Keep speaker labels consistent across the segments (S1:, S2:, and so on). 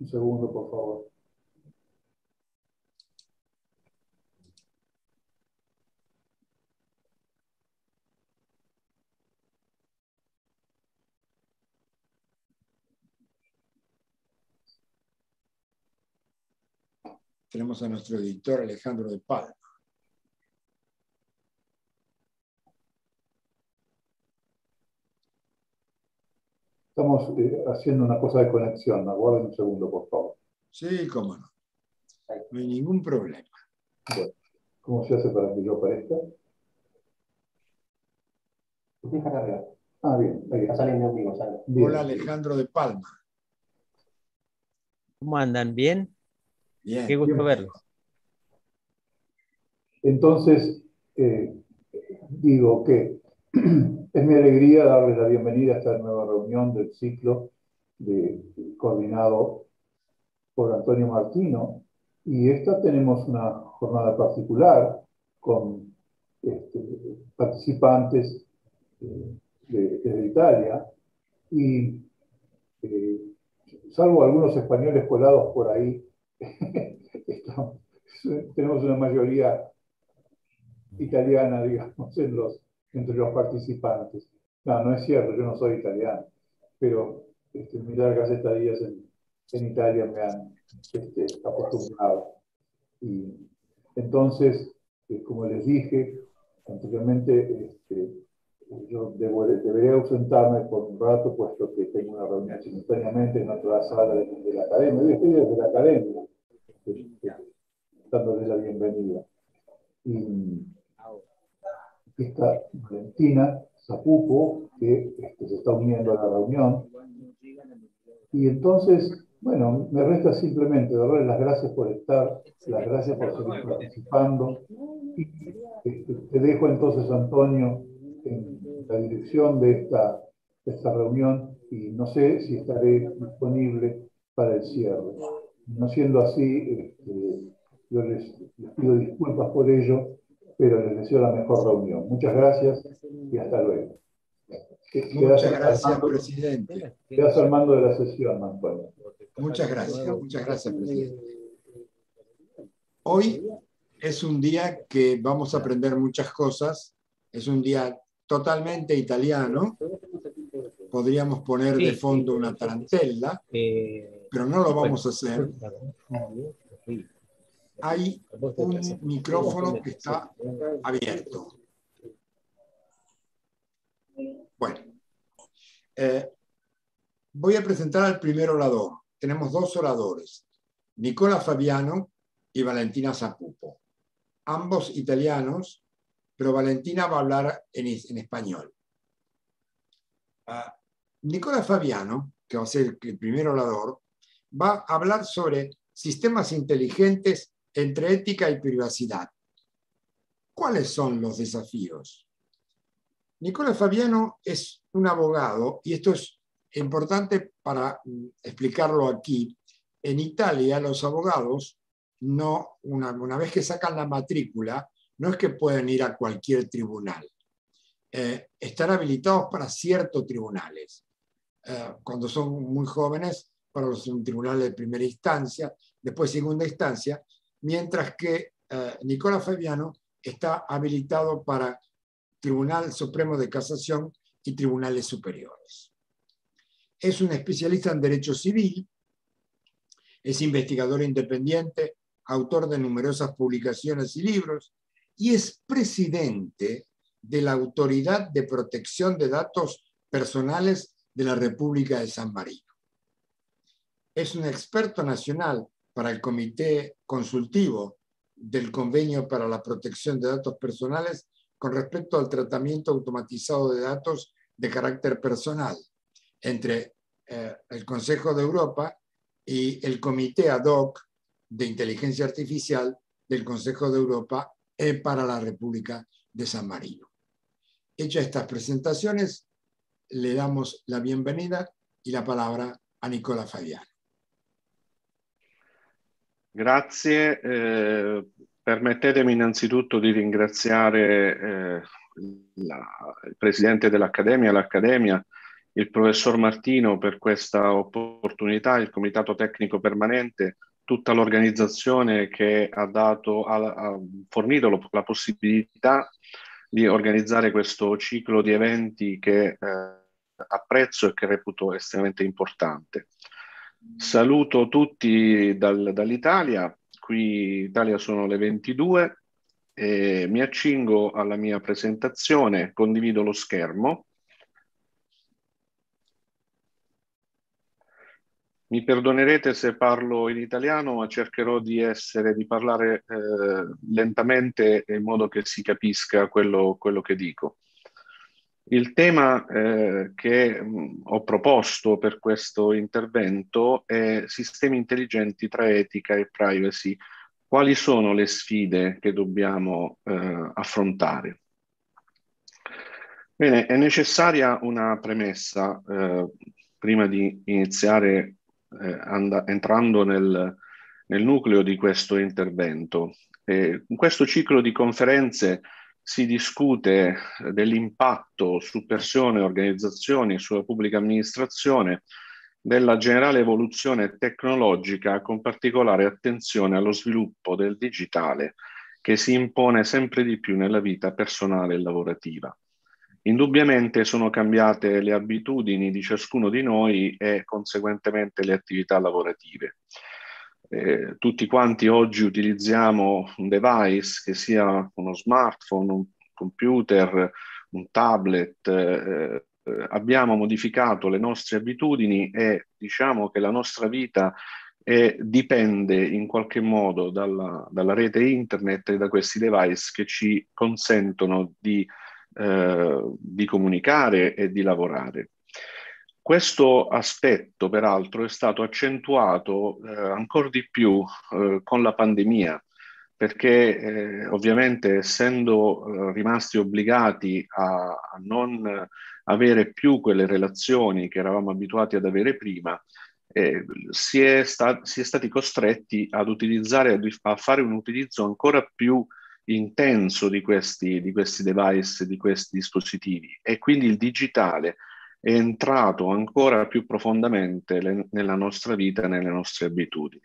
S1: Un segundo, por favor.
S2: Tenemos a nuestro editor Alejandro
S1: de Palma. Estamos eh, haciendo una cosa de conexión. Aguarden un segundo, por favor. Sí, cómo no. No hay ningún problema. Bueno, ¿cómo se hace para que yo aparezca? Ah, bien, Hola, Alejandro de Palma.
S2: ¿Cómo andan? ¿Bien? Bien. Qué gusto verlos.
S1: Entonces, eh, digo que es mi alegría darles la bienvenida a esta nueva reunión del ciclo de, coordinado por Antonio Martino. Y esta tenemos una jornada particular con este, participantes eh, de, Italia y eh, salvo algunos españoles colados por ahí, tenemos una mayoría italiana, digamos, en los entre los participantes. No, no es cierto, yo no soy italiano, pero este, mis largas estadías en, Italia me han este, acostumbrado. Y entonces, eh, como les dije anteriormente, este, yo debería ausentarme por un rato, puesto que tengo una reunión simultáneamente en otra sala de, la academia. Yo estoy desde la academia, este, dándoles la bienvenida. Y, esta Valentina Zapupo, que este, se está uniendo a la reunión. Y entonces, bueno, me resta simplemente darles las gracias por estar, las gracias por seguir participando. Y este, te dejo entonces, Antonio, en la dirección de esta, esta reunión y no sé si estaré disponible para el cierre. No siendo así, este, yo les pido disculpas por ello pero les deseo la mejor reunión. Muchas gracias y hasta luego. Muchas gracias, presidente. Quedas al mando de la sesión, Manuel. Muchas gracias, muchas gracias, presidente.
S2: Hoy es un día que vamos a aprender muchas cosas. Es un día totalmente italiano. Podríamos poner de fondo una tarantella, eh, pero no lo vamos a hacer hay un micrófono que está
S1: abierto. Bueno,
S2: eh, voy a presentar al primer orador. Tenemos dos oradores, Nicola Fabiano y Valentina Zapupo, ambos italianos, pero Valentina va a hablar en, español. Ah, Nicola Fabiano, que va a ser el primer orador, va a hablar sobre sistemas inteligentes entre ética y privacidad. ¿Cuáles son los desafíos? Nicola Fabiano es un abogado, y esto es importante para mm, explicarlo aquí. En Italia los abogados, no, una, vez que sacan la matrícula, no es que pueden ir a cualquier tribunal. Eh, están habilitados para ciertos tribunales. Eh, cuando son muy jóvenes, para los tribunales de primera instancia, después segunda instancia, mientras que eh, Fabiano está habilitado para Tribunal Supremo de Casación y Tribunales Superiores. Es un especialista en Derecho Civil, es investigador independiente, autor de numerosas publicaciones y libros, y es presidente de la Autoridad de Protección de Datos Personales de la República de San Marino. Es un experto nacional para el Comité Consultivo del Convenio para la Protección de Datos Personales con respecto al tratamiento automatizado de datos de carácter personal entre eh, el Consejo de Europa y el Comité ADOC de Inteligencia Artificial del Consejo de Europa e para la República de San Marino. Hechas estas presentaciones, le damos la bienvenida y la palabra a Nicola Fabián.
S3: Grazie, eh, permettetemi innanzitutto di ringraziare eh, la, il Presidente dell'Accademia, l'Accademia, il Professor Martino per questa opportunità, il Comitato Tecnico Permanente, tutta l'organizzazione che ha, dato, ha, ha fornito lo, la possibilità di organizzare questo ciclo di eventi che eh, apprezzo e che reputo estremamente importante. Saluto tutti dal, dall'Italia, qui in Italia sono le 22 e mi accingo alla mia presentazione, condivido lo schermo. Mi perdonerete se parlo in italiano, ma cercherò di, essere, di parlare eh, lentamente in modo che si capisca quello, quello che dico. Il tema eh, che mh, mm, ho proposto per questo intervento è sistemi intelligenti tra etica e privacy. Quali sono le sfide che dobbiamo eh, affrontare? Bene, è necessaria una premessa eh, prima di iniziare eh, and- entrando nel, nel, nucleo di questo intervento. in questo ciclo di conferenze si discute dell'impatto su persone, organizzazioni, sulla pubblica amministrazione della generale evoluzione tecnologica con particolare attenzione allo sviluppo del digitale che si impone sempre di più nella vita personale e lavorativa. Indubbiamente sono cambiate le abitudini di ciascuno di noi e conseguentemente le attività lavorative. Eh, tutti quanti oggi utilizziamo un device, che sia uno smartphone, un computer, un tablet, eh, eh, abbiamo modificato le nostre abitudini e diciamo che la nostra vita è, dipende in qualche modo dalla, dalla, rete internet e da questi device che ci consentono di, eh, di comunicare e di lavorare. Questo aspetto, peraltro, è stato accentuato eh, ancora di più eh, con la pandemia, perché eh, ovviamente essendo eh, rimasti obbligati a, a, non avere più quelle relazioni che eravamo abituati ad avere prima, eh, si è, sta- si, è stati costretti ad utilizzare, a fare un utilizzo ancora più intenso di questi, di questi device, di questi dispositivi. E quindi il digitale è entrato ancora più profondamente le, nella nostra vita e nelle nostre abitudini.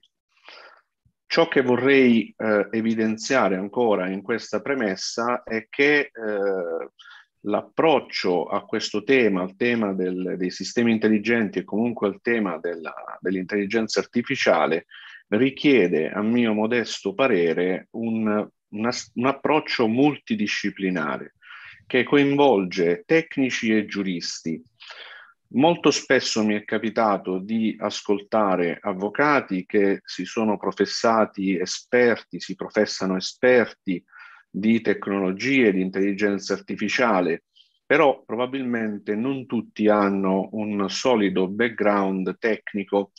S3: Ciò che vorrei eh, evidenziare ancora in questa premessa è che eh, l'approccio a questo tema, al tema del, dei sistemi intelligenti e comunque al tema della, dell'intelligenza artificiale, richiede, a mio modesto parere, un, una, un approccio multidisciplinare che coinvolge tecnici e giuristi, Molto spesso mi è capitato di ascoltare avvocati che si sono professati esperti, si professano esperti di tecnologie di intelligenza artificiale, però probabilmente non tutti hanno un solido background tecnico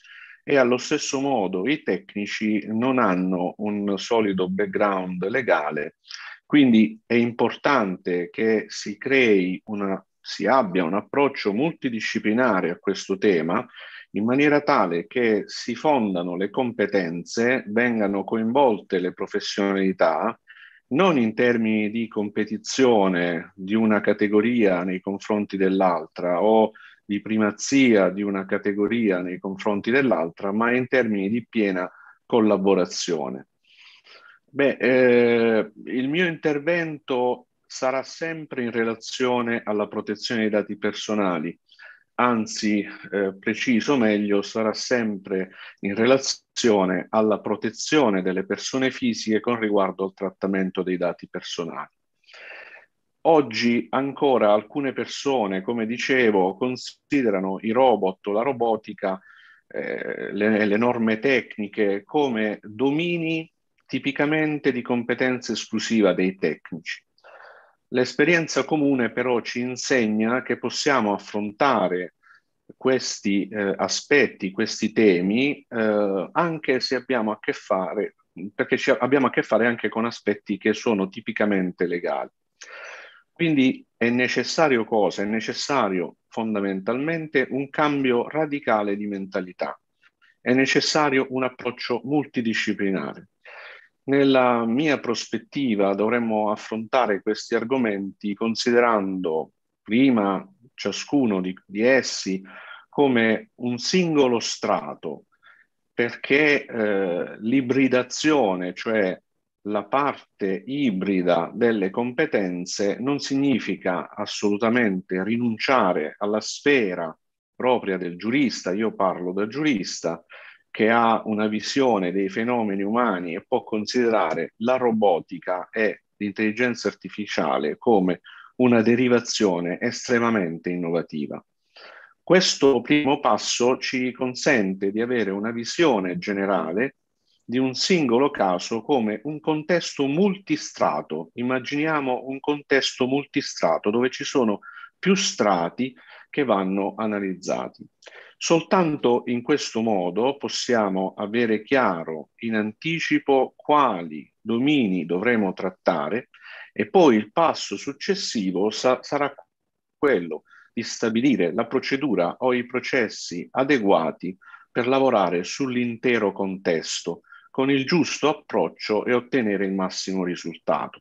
S3: e allo stesso modo i tecnici non hanno un solido background legale. Quindi è importante che si crei una si abbia un approccio multidisciplinare a questo tema in maniera tale che si fondano le competenze, vengano coinvolte le professionalità, non in termini di competizione di una categoria nei confronti dell'altra o di primazia di una categoria nei confronti dell'altra, ma in termini di piena collaborazione. Beh, eh, il mio intervento sarà sempre in relazione alla protezione dei dati personali, anzi eh, preciso meglio, sarà sempre in relazione alla protezione delle persone fisiche con riguardo al trattamento dei dati personali. Oggi ancora alcune persone, come dicevo, considerano i robot o la robotica, eh, le, le norme tecniche come domini tipicamente di competenza esclusiva dei tecnici L'esperienza comune però ci insegna che possiamo affrontare questi eh, aspetti, questi temi, eh, anche se abbiamo a che fare, perché abbiamo a che fare anche con aspetti che sono tipicamente legali. Quindi è necessario cosa? È necessario fondamentalmente un cambio radicale di mentalità, è necessario un approccio multidisciplinare. Nella mia prospettiva dovremmo affrontare questi argomenti considerando prima ciascuno di, di essi come un singolo strato, perché eh, l'ibridazione, cioè la parte ibrida delle competenze, non significa assolutamente rinunciare alla sfera propria del giurista, io parlo da giurista, che ha una visione dei fenomeni umani e può considerare la robotica e l'intelligenza artificiale come una derivazione estremamente innovativa. Questo primo passo ci consente di avere una visione generale di un singolo caso come un contesto multistrato. Immaginiamo un contesto multistrato dove ci sono più strati che vanno analizzati. Soltanto in questo modo possiamo avere chiaro in anticipo quali domini dovremo trattare e poi il passo successivo sa sarà quello di stabilire la procedura o i processi adeguati per lavorare sull'intero contesto con il giusto approccio e ottenere il massimo risultato.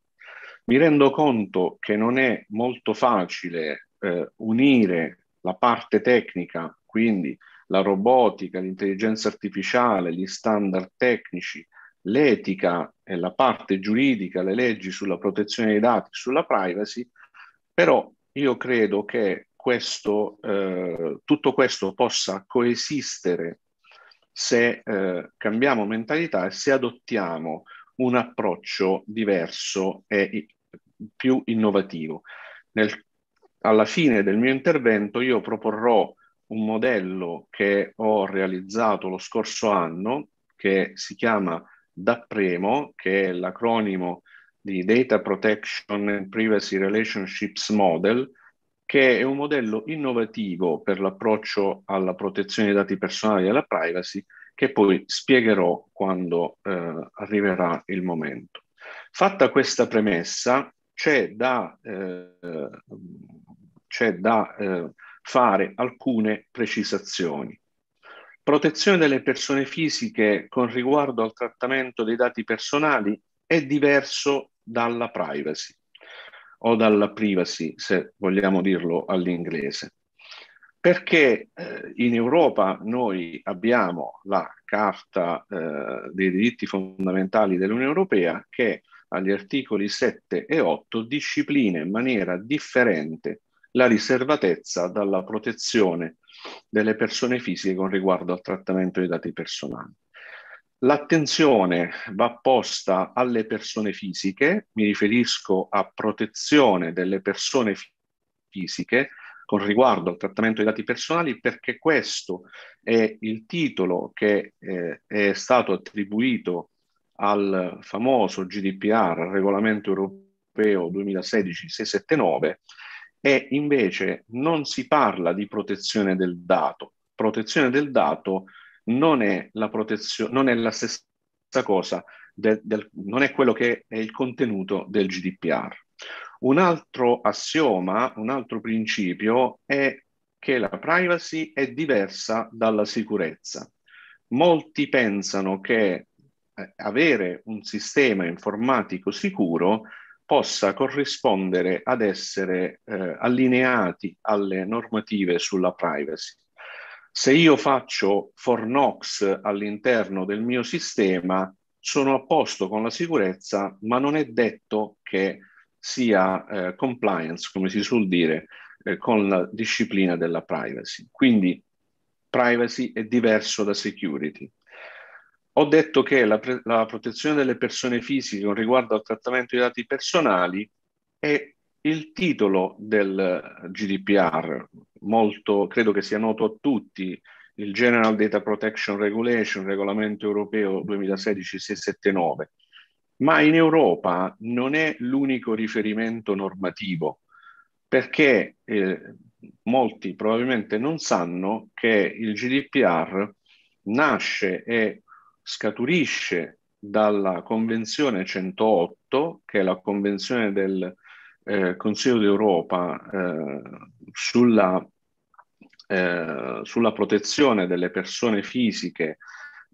S3: Mi rendo conto che non è molto facile eh, unire la parte tecnica quindi la robotica, l'intelligenza artificiale, gli standard tecnici, l'etica e la parte giuridica, le leggi sulla protezione dei dati, sulla privacy, però io credo che questo, eh, tutto questo possa coesistere se eh, cambiamo mentalità e se adottiamo un approccio diverso e più innovativo. Nel, alla fine del mio intervento io proporrò un modello che ho realizzato lo scorso anno che si chiama DAPREMO, che è l'acronimo di Data Protection and Privacy Relationships Model, che è un modello innovativo per l'approccio alla protezione dei dati personali e alla privacy, che poi spiegherò quando eh, arriverà il momento. Fatta questa premessa, c'è da, eh, c'è da eh, fare alcune precisazioni. Protezione delle persone fisiche con riguardo al trattamento dei dati personali è diverso dalla privacy o dalla privacy, se vogliamo dirlo all'inglese, perché eh, in Europa noi abbiamo la Carta eh, dei diritti fondamentali dell'Unione Europea che agli articoli 7 e 8 disciplina in maniera differente la riservatezza dalla protezione delle persone fisiche con riguardo al trattamento dei dati personali. L'attenzione va posta alle persone fisiche, mi riferisco a protezione delle persone fisiche con riguardo al trattamento dei dati personali perché questo è il titolo che eh, è stato attribuito al famoso GDPR, regolamento europeo 2016-679, e invece non si parla di protezione del dato. Protezione del dato non è la, protezio- non è la stessa cosa, del, del, non è quello che è il contenuto del GDPR. Un altro assioma, un altro principio è che la privacy è diversa dalla sicurezza. Molti pensano che eh, avere un sistema informatico sicuro possa corrispondere ad essere eh, allineati alle normative sulla privacy. Se io faccio Fornox all'interno del mio sistema, sono a posto con la sicurezza, ma non è detto che sia eh, compliance, come si suol dire, eh, con la disciplina della privacy. Quindi privacy è diverso da security ho detto che la, pre- la, protezione delle persone fisiche con riguardo al trattamento dei dati personali è il titolo del GDPR, molto, credo che sia noto a tutti, il General Data Protection Regulation, regolamento europeo 2016-679, ma in Europa non è l'unico riferimento normativo, perché eh, molti probabilmente non sanno che il GDPR nasce e scaturisce dalla Convenzione 108, che è la Convenzione del eh, Consiglio d'Europa eh, sulla, eh, sulla, protezione delle persone fisiche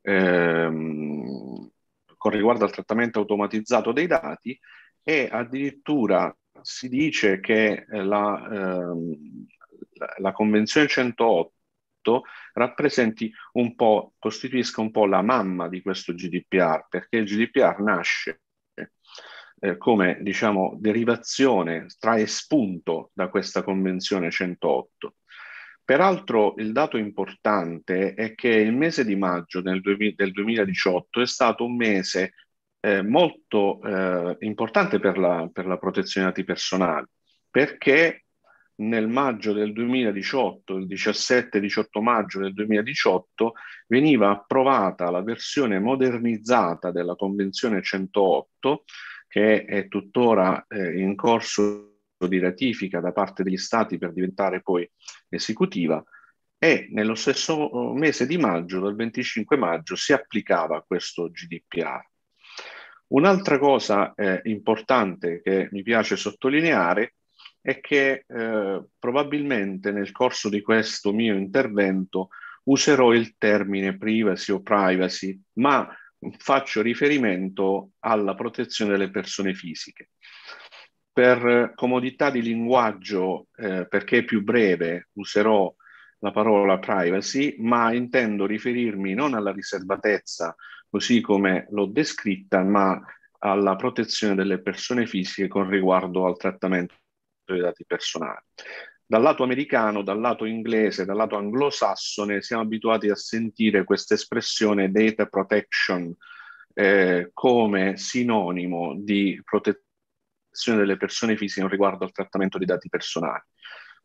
S3: ehm, con riguardo al trattamento automatizzato dei dati e addirittura si dice che la, ehm, la Convenzione 108 prodotto rappresenti un po', costituisca un po' la mamma di questo GDPR, perché il GDPR nasce eh, come diciamo derivazione, trae spunto da questa Convenzione 108. Peraltro il dato importante è che il mese di maggio del, 2018 è stato un mese eh, molto eh, importante per la, per la protezione dati personali, perché nel maggio del 2018, il 17-18 maggio del 2018, veniva approvata la versione modernizzata della Convenzione 108, che è tuttora eh, in corso di ratifica da parte degli Stati per diventare poi esecutiva, e nello stesso eh, mese di maggio, dal 25 maggio, si applicava questo GDPR. Un'altra cosa eh, importante che mi piace sottolineare è che eh, probabilmente nel corso di questo mio intervento userò il termine privacy o privacy, ma faccio riferimento alla protezione delle persone fisiche. Per comodità di linguaggio, eh, perché è più breve, userò la parola privacy, ma intendo riferirmi non alla riservatezza, così come l'ho descritta, ma alla protezione delle persone fisiche con riguardo al trattamento trattamento dei dati personali. Dal lato americano, dal lato inglese, dal lato anglosassone siamo abituati a sentire questa espressione data protection eh, come sinonimo di protezione delle persone fisiche riguardo al trattamento dei dati personali.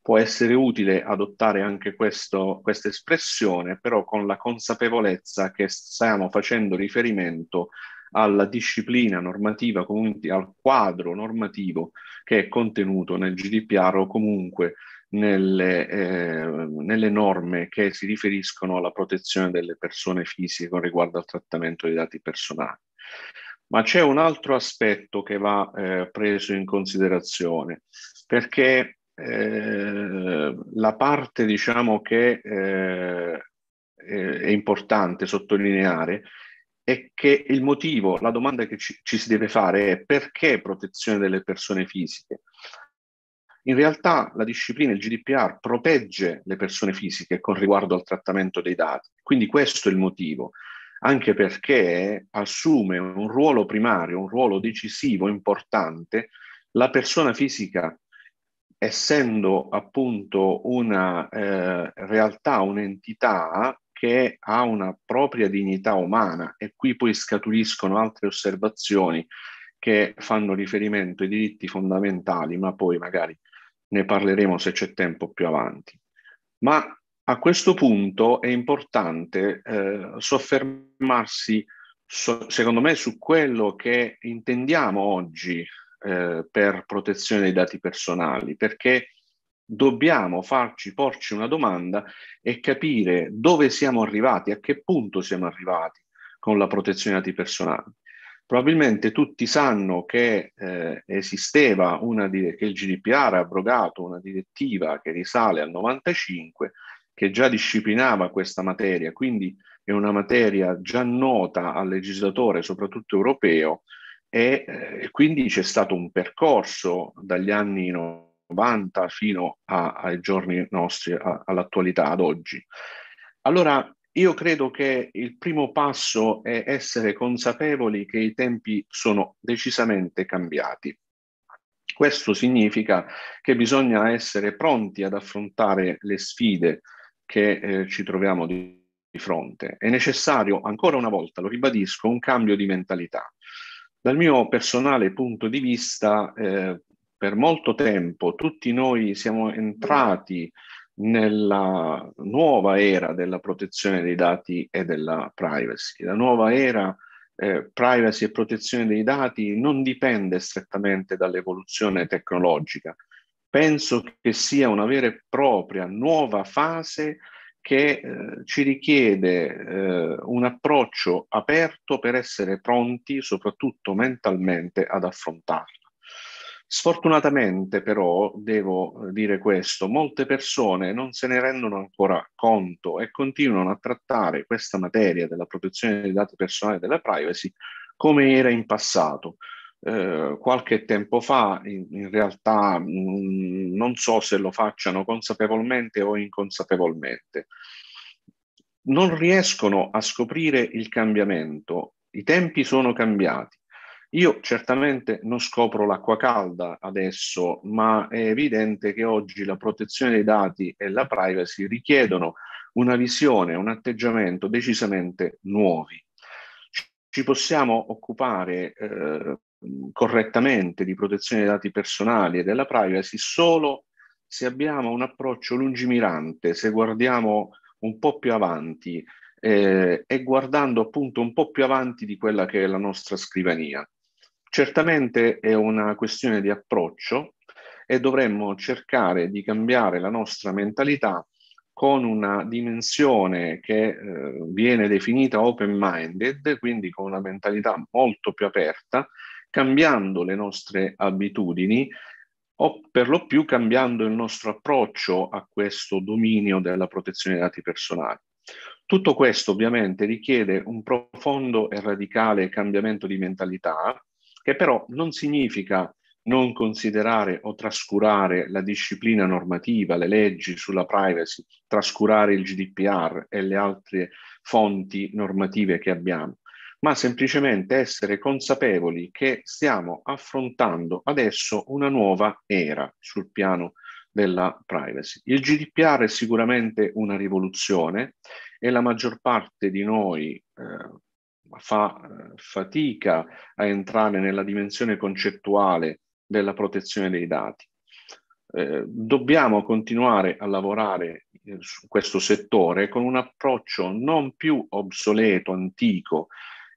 S3: Può essere utile adottare anche questo, questa espressione, però con la consapevolezza che stiamo facendo riferimento alla disciplina normativa, comunque al quadro normativo che è contenuto nel GDPR o comunque nelle, eh, nelle, norme che si riferiscono alla protezione delle persone fisiche con riguardo al trattamento dei dati personali. Ma c'è un altro aspetto che va eh, preso in considerazione, perché eh, la parte diciamo che eh, è importante sottolineare è che il motivo, la domanda che ci, ci, si deve fare è perché protezione delle persone fisiche? In realtà la disciplina, il GDPR, protegge le persone fisiche con riguardo al trattamento dei dati, quindi questo è il motivo, anche perché assume un ruolo primario, un ruolo decisivo, importante, la persona fisica essendo appunto una eh, realtà, un'entità che ha una propria dignità umana e qui poi scaturiscono altre osservazioni che fanno riferimento ai diritti fondamentali, ma poi magari ne parleremo se c'è tempo più avanti. Ma a questo punto è importante eh, soffermarsi, so, secondo me, su quello che intendiamo oggi eh, per protezione dei dati personali, perché dobbiamo farci, porci una domanda e capire dove siamo arrivati, a che punto siamo arrivati con la protezione dei dati personali. Probabilmente tutti sanno che eh, esisteva una dire- che il GDPR ha abrogato una direttiva che risale al 95 che già disciplinava questa materia, quindi è una materia già nota al legislatore, soprattutto europeo, e eh, quindi c'è stato un percorso dagli anni 90 90 fino a, ai giorni nostri, a, all'attualità, ad oggi. Allora, io credo che il primo passo è essere consapevoli che i tempi sono decisamente cambiati. Questo significa che bisogna essere pronti ad affrontare le sfide che eh, ci troviamo di fronte. È necessario, ancora una volta, lo ribadisco, un cambio di mentalità. Dal mio personale punto di vista, eh, per molto tempo tutti noi siamo entrati nella nuova era della protezione dei dati e della privacy. La nuova era eh, privacy e protezione dei dati non dipende strettamente dall'evoluzione tecnologica. Penso che sia una vera e propria nuova fase che eh, ci richiede eh, un approccio aperto per essere pronti, soprattutto mentalmente, ad affrontarla. Sfortunatamente però, devo dire questo, molte persone non se ne rendono ancora conto e continuano a trattare questa materia della protezione dei dati personali e della privacy come era in passato. Eh, qualche tempo fa, in, in realtà mh, mm, non so se lo facciano consapevolmente o inconsapevolmente, non riescono a scoprire il cambiamento. I tempi sono cambiati, io certamente non scopro l'acqua calda adesso, ma è evidente che oggi la protezione dei dati e la privacy richiedono una visione, un atteggiamento decisamente nuovi. Ci possiamo occupare eh, correttamente di protezione dei dati personali e della privacy solo se abbiamo un approccio lungimirante, se guardiamo un po' più avanti eh, e guardando appunto un po' più avanti di quella che è la nostra scrivania. Certamente è una questione di approccio e dovremmo cercare di cambiare la nostra mentalità con una dimensione che eh, viene definita open-minded, quindi con una mentalità molto più aperta, cambiando le nostre abitudini o per lo più cambiando il nostro approccio a questo dominio della protezione dei dati personali. Tutto questo ovviamente richiede un profondo e radicale cambiamento di mentalità che però non significa non considerare o trascurare la disciplina normativa, le leggi sulla privacy, trascurare il GDPR e le altre fonti normative che abbiamo, ma semplicemente essere consapevoli che stiamo affrontando adesso una nuova era sul piano della privacy. Il GDPR è sicuramente una rivoluzione e la maggior parte di noi eh, fa eh, fatica a entrare nella dimensione concettuale della protezione dei dati. Eh, dobbiamo continuare a lavorare eh, su questo settore con un approccio non più obsoleto, antico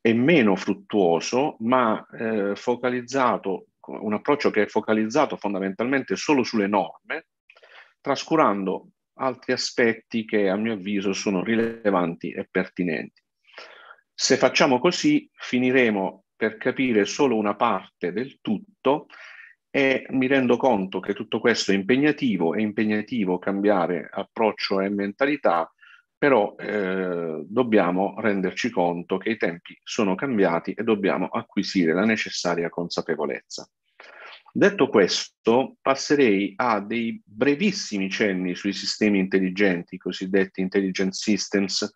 S3: e meno fruttuoso, ma eh, focalizzato, un approccio che è focalizzato fondamentalmente solo sulle norme, trascurando altri aspetti che a mio avviso sono rilevanti e pertinenti. Se facciamo così finiremo per capire solo una parte del tutto e mi rendo conto che tutto questo è impegnativo, è impegnativo cambiare approccio e mentalità, però eh, dobbiamo renderci conto che i tempi sono cambiati e dobbiamo acquisire la necessaria consapevolezza. Detto questo, passerei a dei brevissimi cenni sui sistemi intelligenti, i cosiddetti intelligent systems,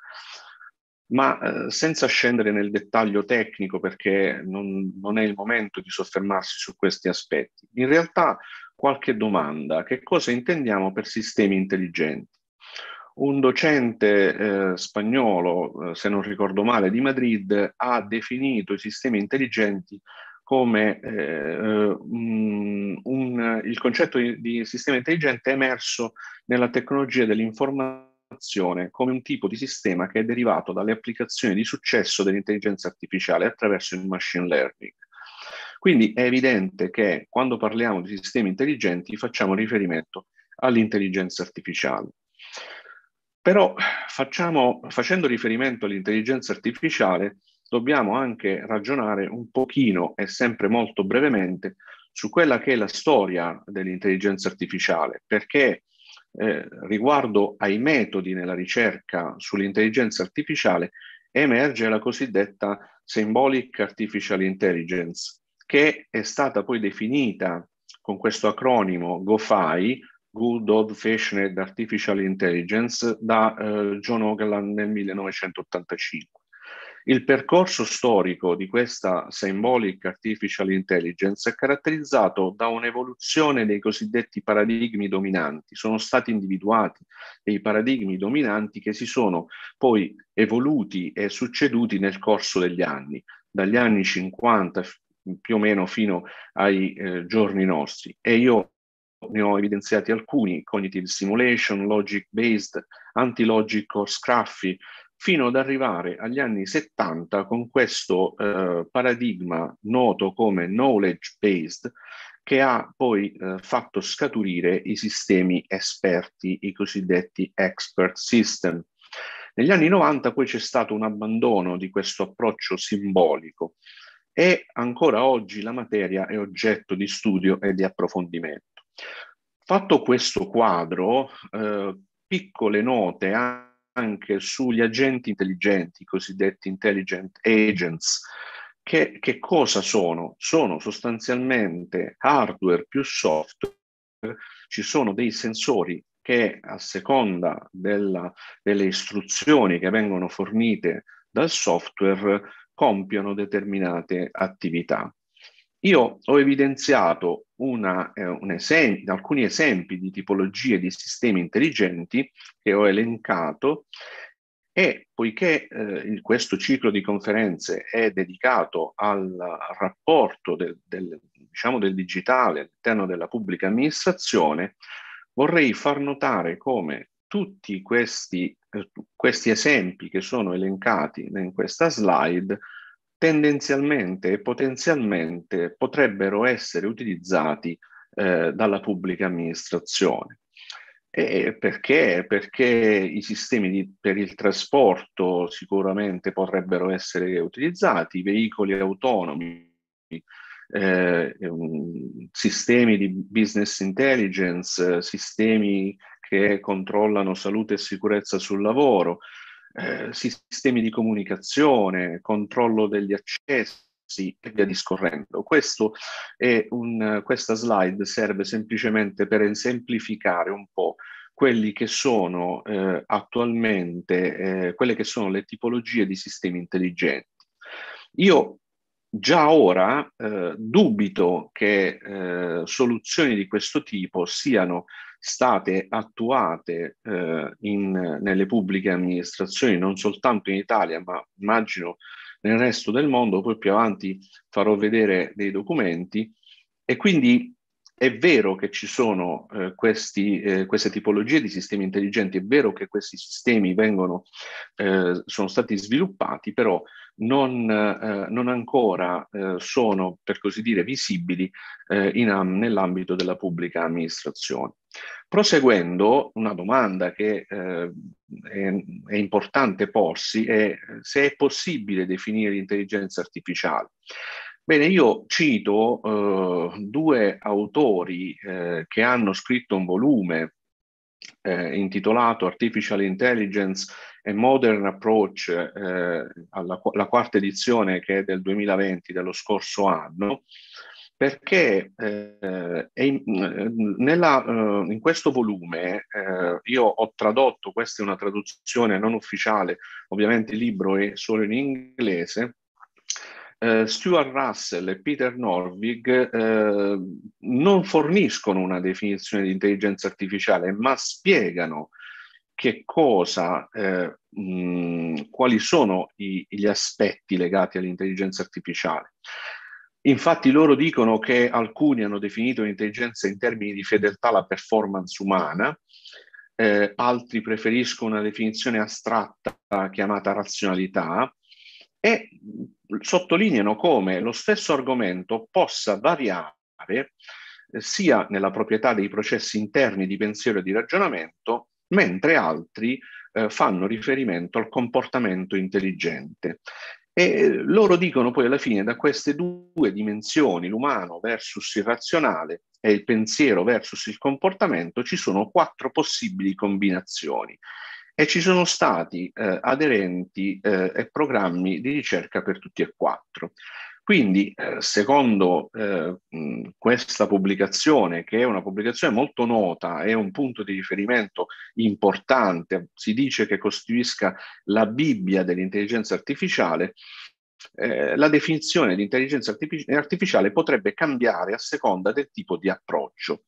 S3: ma eh, senza scendere nel dettaglio tecnico perché non, non, è il momento di soffermarsi su questi aspetti. In realtà qualche domanda, che cosa intendiamo per sistemi intelligenti? Un docente eh, spagnolo, eh, se non ricordo male, di Madrid ha definito i sistemi intelligenti come un, eh, un, il concetto di, di sistema intelligente emerso nella tecnologia dell'informazione informazione come un tipo di sistema che è derivato dalle applicazioni di successo dell'intelligenza artificiale attraverso il machine learning. Quindi è evidente che quando parliamo di sistemi intelligenti facciamo riferimento all'intelligenza artificiale. Però facciamo, facendo riferimento all'intelligenza artificiale dobbiamo anche ragionare un pochino e sempre molto brevemente su quella che è la storia dell'intelligenza artificiale, perché eh, riguardo ai metodi nella ricerca sull'intelligenza artificiale emerge la cosiddetta Symbolic Artificial Intelligence, che è stata poi definita con questo acronimo GOFAI, Good Old Fashioned Artificial Intelligence, da eh, John Ogland nel 1985. Il percorso storico di questa symbolic artificial intelligence è caratterizzato da un'evoluzione dei cosiddetti paradigmi dominanti. Sono stati individuati dei paradigmi dominanti che si sono poi evoluti e succeduti nel corso degli anni, dagli anni 50 più o meno fino ai eh, giorni nostri. E io ne ho evidenziati alcuni, cognitive simulation, logic based, anti-logic or scruffy, fino ad arrivare agli anni 70 con questo eh, paradigma noto come knowledge based che ha poi eh, fatto scaturire i sistemi esperti, i cosiddetti expert system. Negli anni 90 poi c'è stato un abbandono di questo approccio simbolico e ancora oggi la materia è oggetto di studio e di approfondimento. Fatto questo quadro, eh, piccole note anche sugli agenti intelligenti, i cosiddetti intelligent agents, che, che, cosa sono? Sono sostanzialmente hardware più software, ci sono dei sensori che a seconda della, delle istruzioni che vengono fornite dal software compiono determinate attività. Io ho evidenziato una, eh, esem- alcuni esempi di tipologie di sistemi intelligenti che ho elencato e poiché eh, questo ciclo di conferenze è dedicato al rapporto del, del, diciamo del digitale all'interno della pubblica amministrazione, vorrei far notare come tutti questi, eh, questi esempi che sono elencati in questa slide tendenzialmente e potenzialmente potrebbero essere utilizzati eh, dalla pubblica amministrazione. E perché? Perché i sistemi di, per il trasporto sicuramente potrebbero essere utilizzati, i veicoli autonomi, eh, sistemi di business intelligence, sistemi che controllano salute e sicurezza sul lavoro, eh, sistemi di comunicazione, controllo degli accessi e via discorrendo. Questo è Un, questa slide serve semplicemente per esemplificare un po' quelli che sono eh, attualmente eh, quelle che sono le tipologie di sistemi intelligenti. Io già ora eh, dubito che eh, soluzioni di questo tipo siano state attuate eh, in, nelle pubbliche amministrazioni, non soltanto in Italia, ma immagino nel resto del mondo, poi più avanti farò vedere dei documenti. E quindi è vero che ci sono eh, questi, eh, queste tipologie di sistemi intelligenti, è vero che questi sistemi vengono, eh, sono stati sviluppati, però non, eh, non ancora eh, sono, per così dire, visibili in, nell'ambito della pubblica amministrazione. Proseguendo, una domanda che eh, è, è, importante porsi è eh, se è possibile definire intelligenza artificiale. Bene, io cito eh, due autori eh, che hanno scritto un volume eh, intitolato Artificial Intelligence e Modern Approach, eh, alla, la quarta edizione che è del 2020, dello scorso anno, perché eh, in, eh, nella, eh, in, questo volume eh, io ho tradotto, questa è una traduzione non ufficiale, ovviamente il libro è solo in inglese, eh, Stuart Russell e Peter Norvig eh, non forniscono una definizione di intelligenza artificiale, ma spiegano che cosa, mh, quali sono i, gli aspetti legati all'intelligenza artificiale. Infatti loro dicono che alcuni hanno definito l'intelligenza in termini di fedeltà alla performance umana, eh, altri preferiscono una definizione astratta chiamata razionalità e sottolineano come lo stesso argomento possa variare eh, sia nella proprietà dei processi interni di pensiero e di ragionamento, mentre altri eh, fanno riferimento al comportamento intelligente. E eh, loro dicono poi alla fine da queste due dimensioni, l'umano versus il razionale e il pensiero versus il comportamento, ci sono quattro possibili combinazioni e ci sono stati eh, aderenti eh, e programmi di ricerca per tutti e quattro. Quindi, eh, secondo eh, questa pubblicazione, che è una pubblicazione molto nota, è un punto di riferimento importante, si dice che costituisca la Bibbia dell'intelligenza artificiale, eh, la definizione di intelligenza artificiale potrebbe cambiare a seconda del tipo di approccio.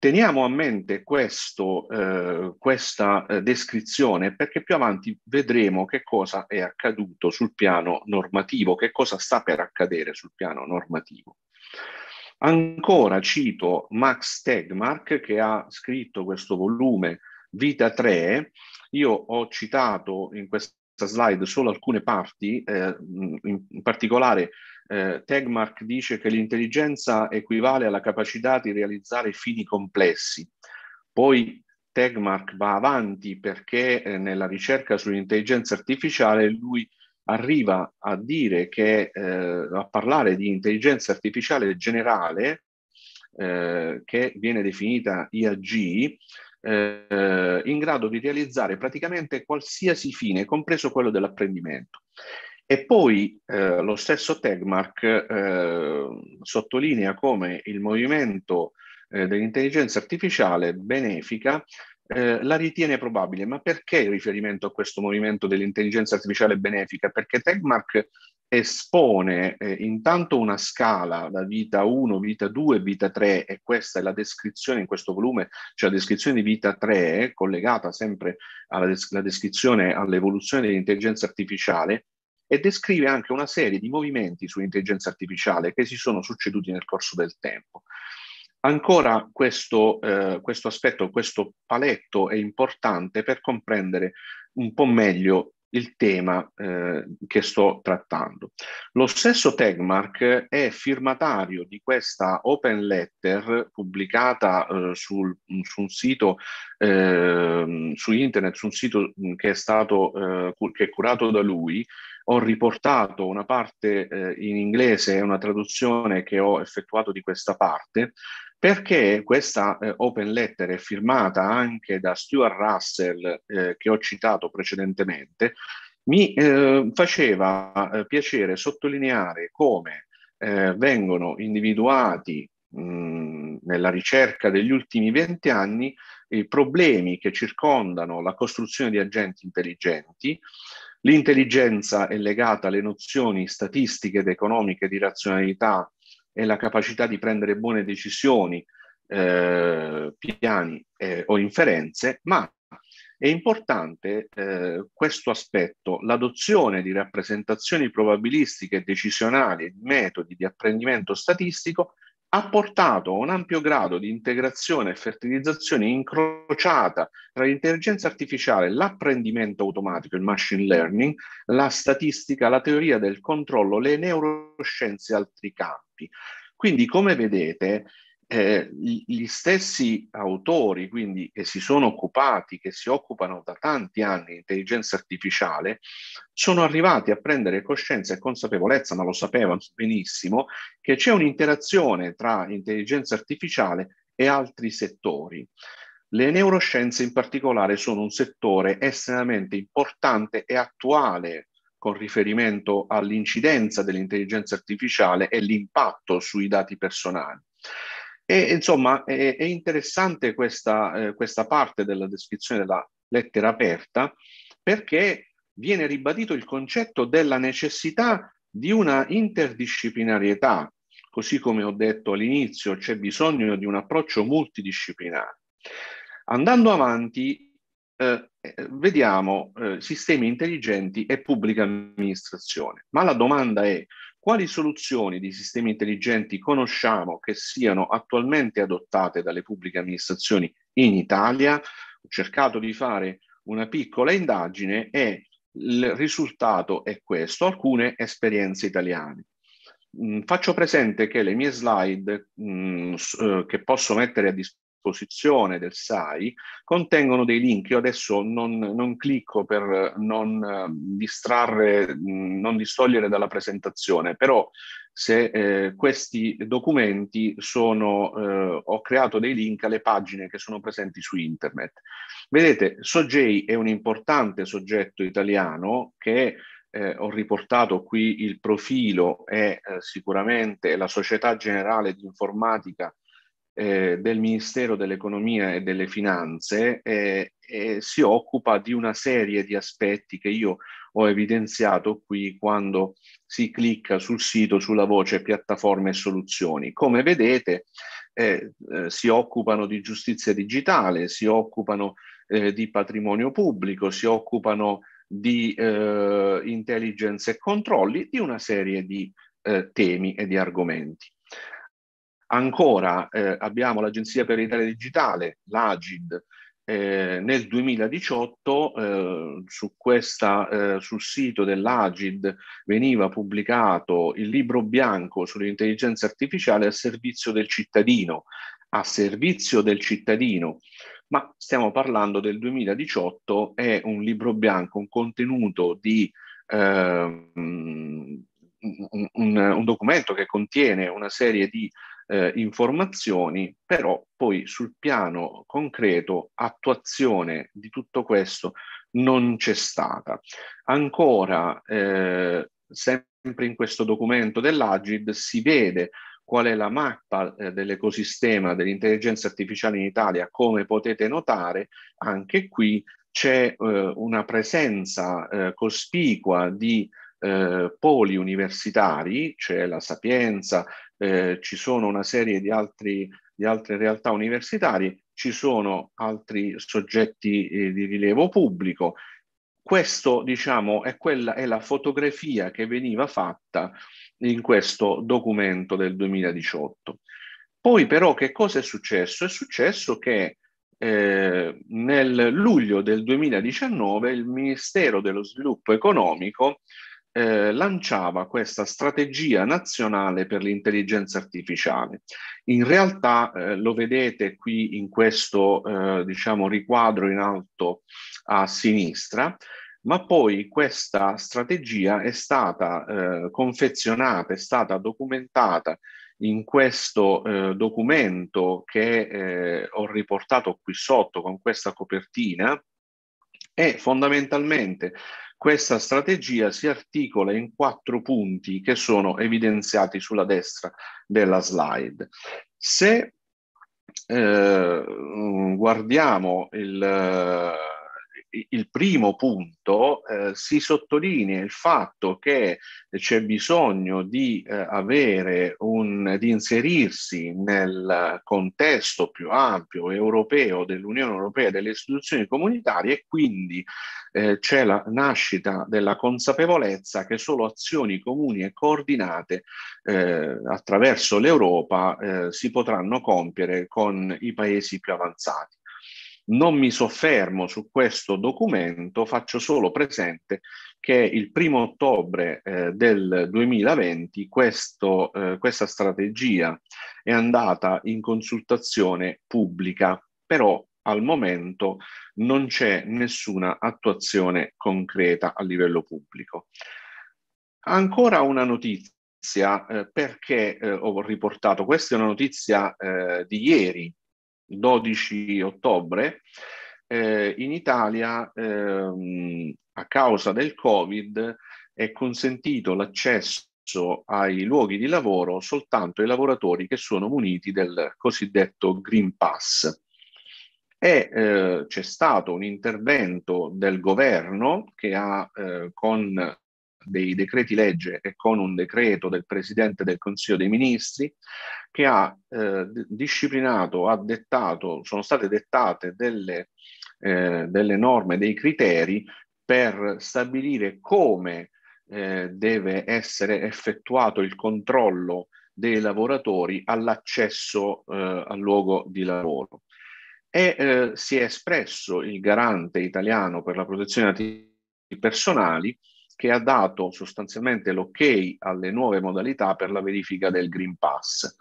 S3: Teniamo a mente questo, eh, questa eh, descrizione perché più avanti vedremo che cosa è accaduto sul piano normativo, che cosa sta per accadere sul piano normativo. Ancora cito Max Tegmark che ha scritto questo volume Vita 3. Io ho citato in questa slide solo alcune parti, eh, in particolare eh, Tegmark dice che l'intelligenza equivale alla capacità di realizzare fini complessi. Poi Tegmark va avanti perché eh, nella ricerca sull'intelligenza artificiale lui arriva a dire che eh, a parlare di intelligenza artificiale generale eh, che viene definita IAG eh, in grado di realizzare praticamente qualsiasi fine, compreso quello dell'apprendimento. E poi eh, lo stesso Tegmark eh, sottolinea come il movimento eh, dell'intelligenza artificiale benefica eh, la ritiene probabile, ma perché il riferimento a questo movimento dell'intelligenza artificiale benefica? Perché Tegmark espone eh, intanto una scala da vita 1, vita 2, vita 3 e questa è la descrizione in questo volume, cioè la descrizione di vita 3 eh, collegata sempre alla des- descrizione all'evoluzione dell'intelligenza artificiale e descrive anche una serie di movimenti sull'intelligenza artificiale che si sono succeduti nel corso del tempo. Ancora questo, eh, questo aspetto, questo paletto è importante per comprendere un po' meglio il tema eh, che sto trattando. Lo stesso Tegmark è firmatario di questa open letter pubblicata eh, sul, su un sito eh, su internet, su un sito mm, che è stato eh, che è curato da lui, ho riportato una parte eh, in inglese e una traduzione che ho effettuato di questa parte, perché questa eh, open letter è firmata anche da Stuart Russell, eh, che ho citato precedentemente, mi eh, faceva eh, piacere sottolineare come eh, vengono individuati mm, nella ricerca degli ultimi 20 anni i problemi che circondano la costruzione di agenti intelligenti L'intelligenza è legata alle nozioni statistiche ed economiche di razionalità e la capacità di prendere buone decisioni, eh, piani eh, o inferenze, ma è importante eh, questo aspetto, l'adozione di rappresentazioni probabilistiche, decisionali metodi di apprendimento statistico ha portato a un ampio grado di integrazione e fertilizzazione incrociata tra l'intelligenza artificiale, l'apprendimento automatico, il machine learning, la statistica, la teoria del controllo, le neuroscienze e altri campi. Quindi, come vedete, eh, gli stessi autori, quindi che si sono occupati, che si occupano da tanti anni di intelligenza artificiale, sono arrivati a prendere coscienza e consapevolezza, ma lo sapevano benissimo, che c'è un'interazione tra intelligenza artificiale e altri settori. Le neuroscienze in particolare sono un settore estremamente importante e attuale con riferimento all'incidenza dell'intelligenza artificiale e l'impatto sui dati personali. E, insomma, è, è interessante questa, eh, questa parte della descrizione della lettera aperta perché viene ribadito il concetto della necessità di una interdisciplinarietà. Così come ho detto all'inizio, c'è bisogno di un approccio multidisciplinare. Andando avanti, eh, eh vediamo eh, sistemi intelligenti e pubblica amministrazione. Ma la domanda è quali soluzioni di sistemi intelligenti conosciamo che siano attualmente adottate dalle pubbliche amministrazioni in Italia. Ho cercato di fare una piccola indagine e il risultato è questo, alcune esperienze italiane. Mm, faccio presente che le mie slide mh, mm, eh, che posso mettere a disposizione esposizione del SAI contengono dei link. Io adesso non, non clicco per non ehm, distrarre, non distogliere dalla presentazione, però se eh, questi documenti sono, eh, ho creato dei link alle pagine che sono presenti su internet. Vedete, Sogei è un importante soggetto italiano che eh, ho riportato qui il profilo è eh, sicuramente la Società Generale di Informatica eh, del Ministero dell'Economia e delle Finanze eh, eh, si occupa di una serie di aspetti che io ho evidenziato qui quando si clicca sul sito sulla voce piattaforme e soluzioni. Come vedete eh, eh, si occupano di giustizia digitale, si occupano eh, di patrimonio pubblico, si occupano di intelligence e controlli, di una serie di temi e di argomenti. Ancora eh, abbiamo l'Agenzia per l'Italia Digitale, l'Agid, eh, nel 2018 eh, su questa, eh, sul sito dell'Agid veniva pubblicato il libro bianco sull'intelligenza artificiale a servizio del cittadino, a servizio del cittadino, ma stiamo parlando del 2018, è un libro bianco, un contenuto di ehm, un, un, un, documento che contiene una serie di eh, informazioni, però poi sul piano concreto attuazione di tutto questo non c'è stata. Ancora, eh, sempre in questo documento dell'Agid si vede qual è la mappa eh, dell'ecosistema dell'intelligenza artificiale in Italia, come potete notare, anche qui c'è eh, una presenza eh, cospicua di eh, poli universitari, c'è cioè la Sapienza, eh, ci sono una serie di, altri, di altre realtà universitarie, ci sono altri soggetti eh, di rilievo pubblico. Questo, diciamo, è, quella, è la fotografia che veniva fatta in questo documento del 2018. Poi però che cosa è successo? È successo che eh, nel luglio del 2019 il Ministero dello Sviluppo Economico eh, lanciava questa strategia nazionale per l'intelligenza artificiale. In realtà eh, lo vedete qui in questo eh, diciamo, riquadro in alto a sinistra, ma poi questa strategia è stata eh, confezionata, è stata documentata in questo eh, documento che ho riportato qui sotto con questa copertina e fondamentalmente questa strategia si articola in quattro punti che sono evidenziati sulla destra della slide. Se eh, guardiamo il, il primo punto eh, si sottolinea il fatto che c'è bisogno di eh, avere un, di inserirsi nel contesto più ampio europeo dell'Unione Europea e delle istituzioni comunitarie e quindi eh, c'è la nascita della consapevolezza che solo azioni comuni e coordinate eh, attraverso l'Europa eh, si potranno compiere con i paesi più avanzati. Non mi soffermo su questo documento, faccio solo presente che il primo ottobre eh, del 2020 questo, eh, questa strategia è andata in consultazione pubblica, però al momento non c'è nessuna attuazione concreta a livello pubblico. Ancora una notizia eh, perché eh, ho riportato, questa è una notizia eh, di ieri, 12 ottobre, eh, in Italia ehm, a causa del Covid è consentito l'accesso ai luoghi di lavoro soltanto ai lavoratori che sono muniti del cosiddetto Green Pass. E eh, c'è stato un intervento del governo che ha eh, con dei decreti legge e con un decreto del Presidente del Consiglio dei Ministri che ha eh, disciplinato, ha dettato, sono state dettate delle, eh, delle norme, dei criteri per stabilire come eh, deve essere effettuato il controllo dei lavoratori all'accesso eh, al luogo di lavoro. E eh, si è espresso il garante italiano per la protezione dei dati personali che ha dato sostanzialmente l'ok alle nuove modalità per la verifica del Green Pass.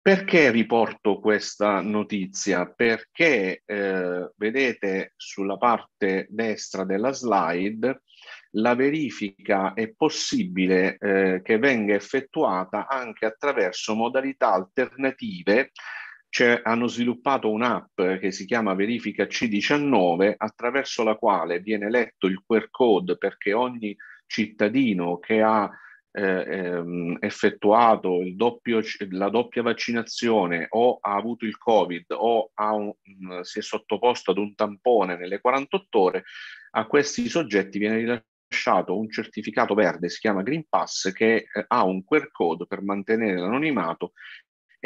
S3: Perché riporto questa notizia? Perché eh, vedete sulla parte destra della slide la verifica è possibile eh, che venga effettuata anche attraverso modalità alternative cioè, hanno sviluppato un'app che si chiama Verifica C19 attraverso la quale viene letto il QR code perché ogni cittadino che ha eh, ehm, effettuato doppio, la doppia vaccinazione o ha avuto il Covid o un, mm, si è sottoposto ad un tampone nelle 48 ore, a questi soggetti viene rilasciato un certificato verde, si chiama Green Pass, che eh, ha un QR code per mantenere l'anonimato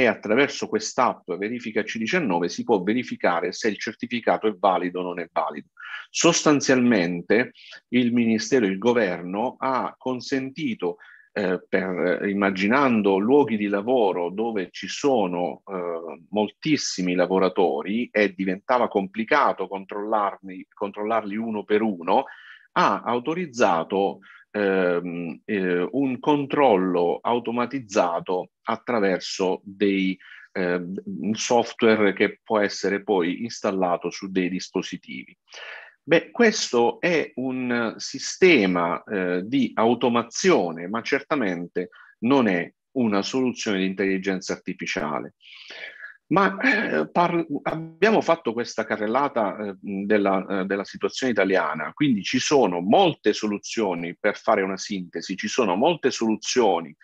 S3: e attraverso quest'app Verifica C19 si può verificare se il certificato è valido o non è valido. Sostanzialmente il Ministero, il governo ha consentito eh, per, immaginando luoghi di lavoro dove ci sono eh, moltissimi lavoratori e diventava complicato controllarli, controllarli uno per uno, ha autorizzato ehm, eh, un controllo automatizzato attraverso dei eh, software che può essere poi installato su dei dispositivi. Beh, questo è un sistema eh, di automazione, ma certamente non è una soluzione di intelligenza artificiale. Ma eh, par- abbiamo fatto questa carrellata eh, della, eh, della, situazione italiana, quindi ci sono molte soluzioni per fare una sintesi, ci sono molte soluzioni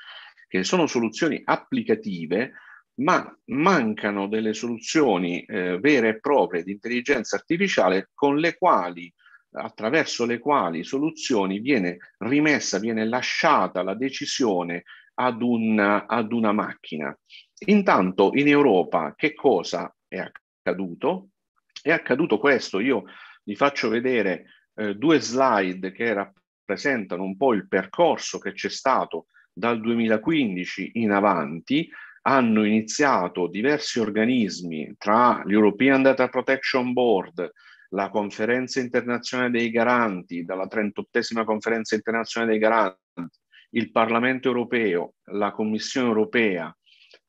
S3: che sono soluzioni applicative, ma mancano delle soluzioni eh, vere e proprie di intelligenza artificiale con le quali attraverso le quali soluzioni viene rimessa, viene lasciata la decisione ad una, ad una macchina. Intanto in Europa che cosa è accaduto? È accaduto questo, io vi faccio vedere eh, due slide che rappresentano un po' il percorso che c'è stato dal 2015 in avanti, hanno iniziato diversi organismi tra l'European Data Protection Board, la conferenza internazionale dei garanti, dalla 38esima conferenza internazionale dei garanti, il Parlamento europeo, la Commissione europea,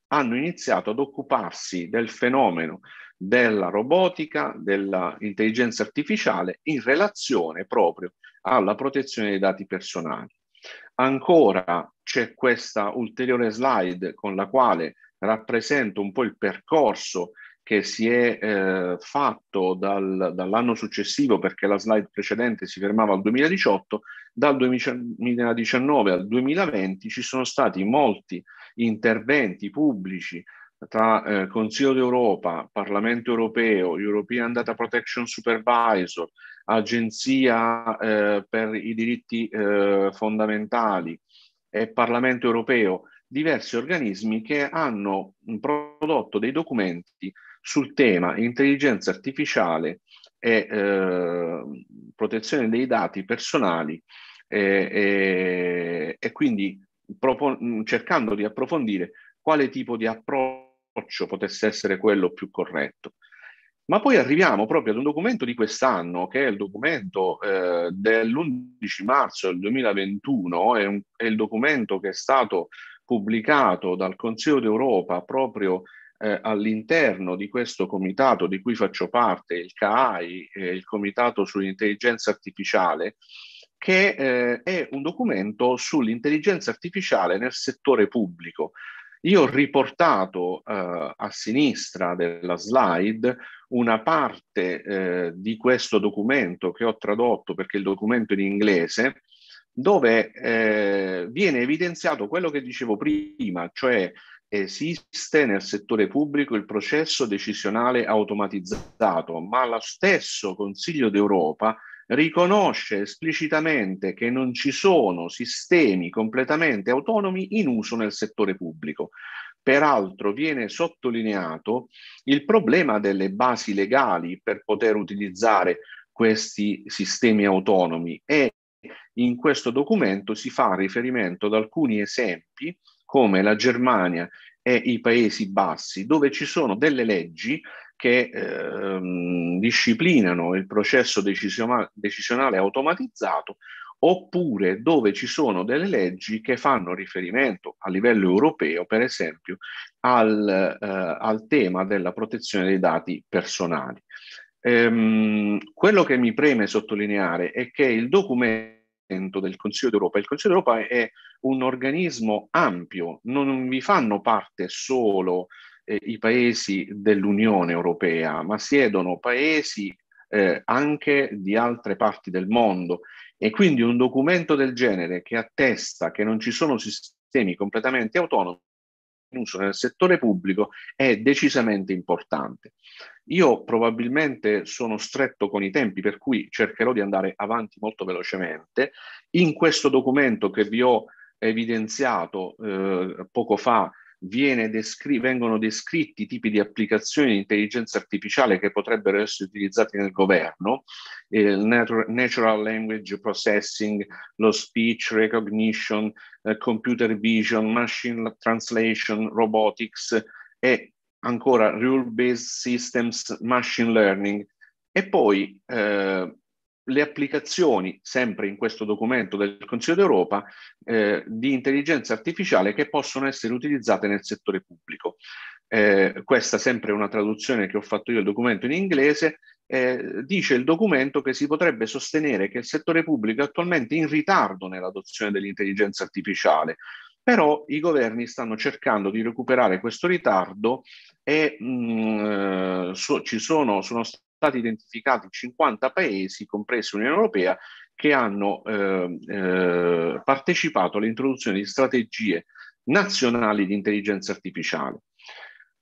S3: hanno iniziato ad occuparsi del fenomeno della robotica, dell'intelligenza artificiale in relazione proprio alla protezione dei dati personali. Ancora c'è questa ulteriore slide con la quale rappresento un po' il percorso che si è eh, fatto dal, dall'anno successivo, perché la slide precedente si fermava al 2018, dal 2019 al 2020 ci sono stati molti interventi pubblici tra eh, Consiglio d'Europa, Parlamento europeo, European Data Protection Supervisor, Agenzia eh, per i diritti eh, fondamentali e Parlamento europeo, diversi organismi che hanno prodotto dei documenti sul tema intelligenza artificiale e eh, protezione dei dati personali e, eh, e, eh, e quindi propon- cercando di approfondire quale tipo di approccio potesse essere quello più corretto. Ma poi arriviamo proprio ad un documento di quest'anno, che è il documento eh, dell'11 marzo del 2021, è, un, è il documento che è stato pubblicato dal Consiglio d'Europa proprio eh, all'interno di questo comitato di cui faccio parte, il CAI, eh, il Comitato sull'intelligenza artificiale, che eh, è un documento sull'intelligenza artificiale nel settore pubblico. Io ho riportato eh, a sinistra della slide una parte eh, di questo documento che ho tradotto perché il documento è in inglese, dove eh, viene evidenziato quello che dicevo prima, cioè Esiste nel settore pubblico il processo decisionale automatizzato, ma lo stesso Consiglio d'Europa riconosce esplicitamente che non ci sono sistemi completamente autonomi in uso nel settore pubblico. Peraltro viene sottolineato il problema delle basi legali per poter utilizzare questi sistemi autonomi e in questo documento si fa riferimento ad alcuni esempi come la Germania e i Paesi Bassi, dove ci sono delle leggi che ehm, disciplinano il processo decisionale, decisionale automatizzato oppure dove ci sono delle leggi che fanno riferimento a livello europeo, per esempio, al, eh, al tema della protezione dei dati personali. Ehm, quello che mi preme sottolineare è che il documento del Consiglio d'Europa. Il Consiglio d'Europa è un organismo ampio, non vi fanno parte solo eh, i paesi dell'Unione Europea, ma siedono paesi eh, anche di altre parti del mondo. E quindi un documento del genere che attesta che non ci sono sistemi completamente autonomi in uso nel settore pubblico è decisamente importante. Io probabilmente sono stretto con i tempi, per cui cercherò di andare avanti molto velocemente. In questo documento che vi ho evidenziato eh, poco fa descri- vengono descritti tipi di applicazioni di intelligenza artificiale che potrebbero essere utilizzati nel governo, eh, il natural language processing, lo speech recognition, eh, computer vision, machine translation, robotics e ancora rule-based systems, machine learning. E poi eh, le applicazioni, sempre in questo documento del Consiglio d'Europa, eh, di intelligenza artificiale che possono essere utilizzate nel settore pubblico. Eh, questa sempre è una traduzione che ho fatto io il documento in inglese, eh, dice il documento che si potrebbe sostenere che il settore pubblico è attualmente in ritardo nell'adozione dell'intelligenza artificiale, però i governi stanno cercando di recuperare questo ritardo e mh, mm, eh, so, ci sono, sono stati identificati 50 paesi, compresi l'Unione Europea, che hanno eh, eh, partecipato all'introduzione di strategie nazionali di intelligenza artificiale.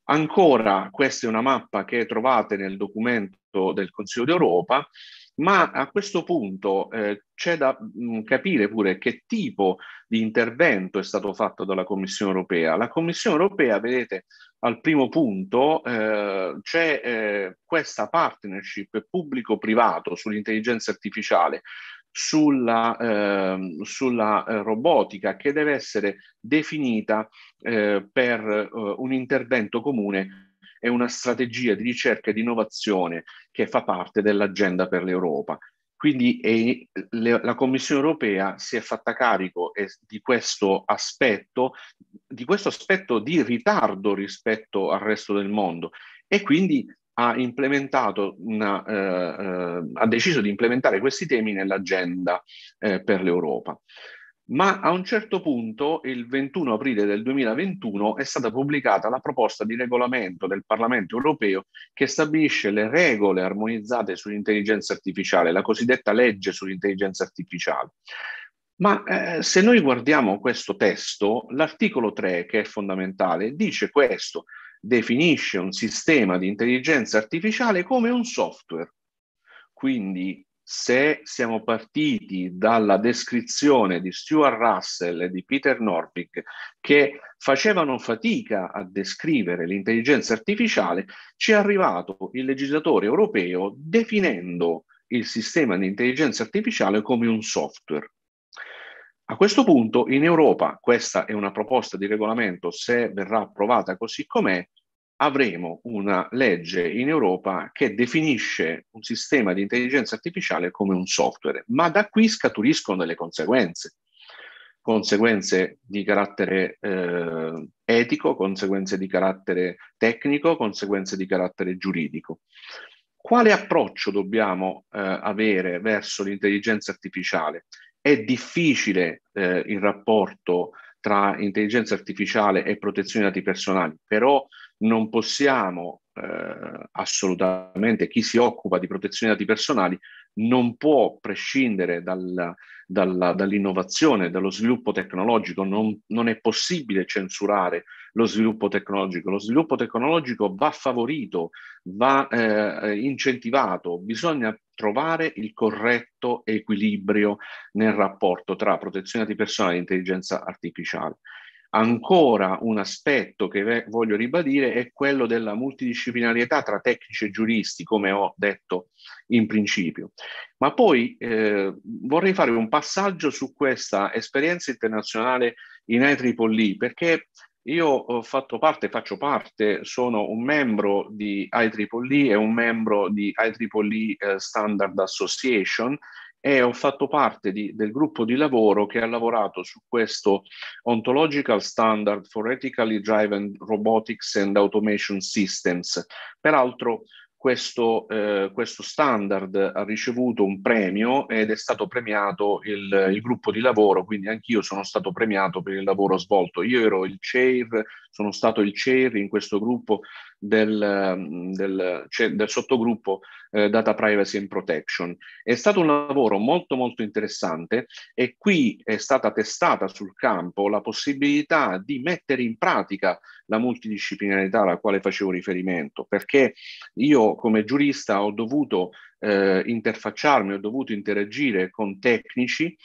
S3: Ancora, questa è una mappa che trovate nel documento del Consiglio d'Europa, ma a questo punto eh, c'è da mh, mm, capire pure che tipo di intervento è stato fatto dalla Commissione europea. La Commissione europea, vedete, al primo punto eh, c'è eh, questa partnership pubblico-privato sull'intelligenza artificiale sulla, ehm, eh, sulla robotica che deve essere definita eh, per eh, un intervento comune è una strategia di ricerca e di innovazione che fa parte dell'agenda per l'Europa. Quindi eh, le, la Commissione europea si è fatta carico eh, di, questo aspetto, di questo aspetto di ritardo rispetto al resto del mondo e quindi ha implementato una, eh, eh, ha deciso di implementare questi temi nell'agenda eh, per l'Europa ma a un certo punto, il 21 aprile del 2021, è stata pubblicata la proposta di regolamento del Parlamento europeo che stabilisce le regole armonizzate sull'intelligenza artificiale, la cosiddetta legge sull'intelligenza artificiale. Ma eh, se noi guardiamo questo testo, l'articolo 3, che è fondamentale, dice questo, definisce un sistema di intelligenza artificiale come un software. Quindi se siamo partiti dalla descrizione di Stuart Russell e di Peter Norvig che facevano fatica a descrivere l'intelligenza artificiale, ci è arrivato il legislatore europeo definendo il sistema di intelligenza artificiale come un software. A questo punto in Europa, questa è una proposta di regolamento, se verrà approvata così com'è, avremo una legge in Europa che definisce un sistema di intelligenza artificiale come un software, ma da qui scaturiscono delle conseguenze, conseguenze di carattere eh, etico, conseguenze di carattere tecnico, conseguenze di carattere giuridico. Quale approccio dobbiamo eh, avere verso l'intelligenza artificiale? È difficile eh, il rapporto tra intelligenza artificiale e protezione dei dati personali, però non possiamo eh, assolutamente, chi si occupa di protezione dei dati personali non può prescindere dal, dalla, dall'innovazione, dallo sviluppo tecnologico, non, non, è possibile censurare lo sviluppo tecnologico, lo sviluppo tecnologico va favorito, va eh, incentivato, bisogna trovare il corretto equilibrio nel rapporto tra protezione dei dati personali e intelligenza artificiale. Ancora un aspetto che voglio ribadire è quello della multidisciplinarietà tra tecnici e giuristi, come ho detto in principio. Ma poi eh, vorrei fare un passaggio su questa esperienza internazionale in IEEE, perché io ho fatto parte, faccio parte, sono un membro di IEEE e un membro di IEEE eh, Standard Association, e ho fatto parte di, del gruppo di lavoro che ha lavorato su questo Ontological Standard for Ethically Driven Robotics and Automation Systems. Peraltro questo, eh, questo standard ha ricevuto un premio ed è stato premiato il, il gruppo di lavoro, quindi anch'io sono stato premiato per il lavoro svolto. Io ero il chair, sono stato il chair in questo gruppo del, mm, del, cioè del sottogruppo eh, Data Privacy and Protection. È stato un lavoro molto molto interessante e qui è stata testata sul campo la possibilità di mettere in pratica la multidisciplinarità alla quale facevo riferimento, perché io come giurista ho dovuto eh, interfacciarmi, ho dovuto interagire con tecnici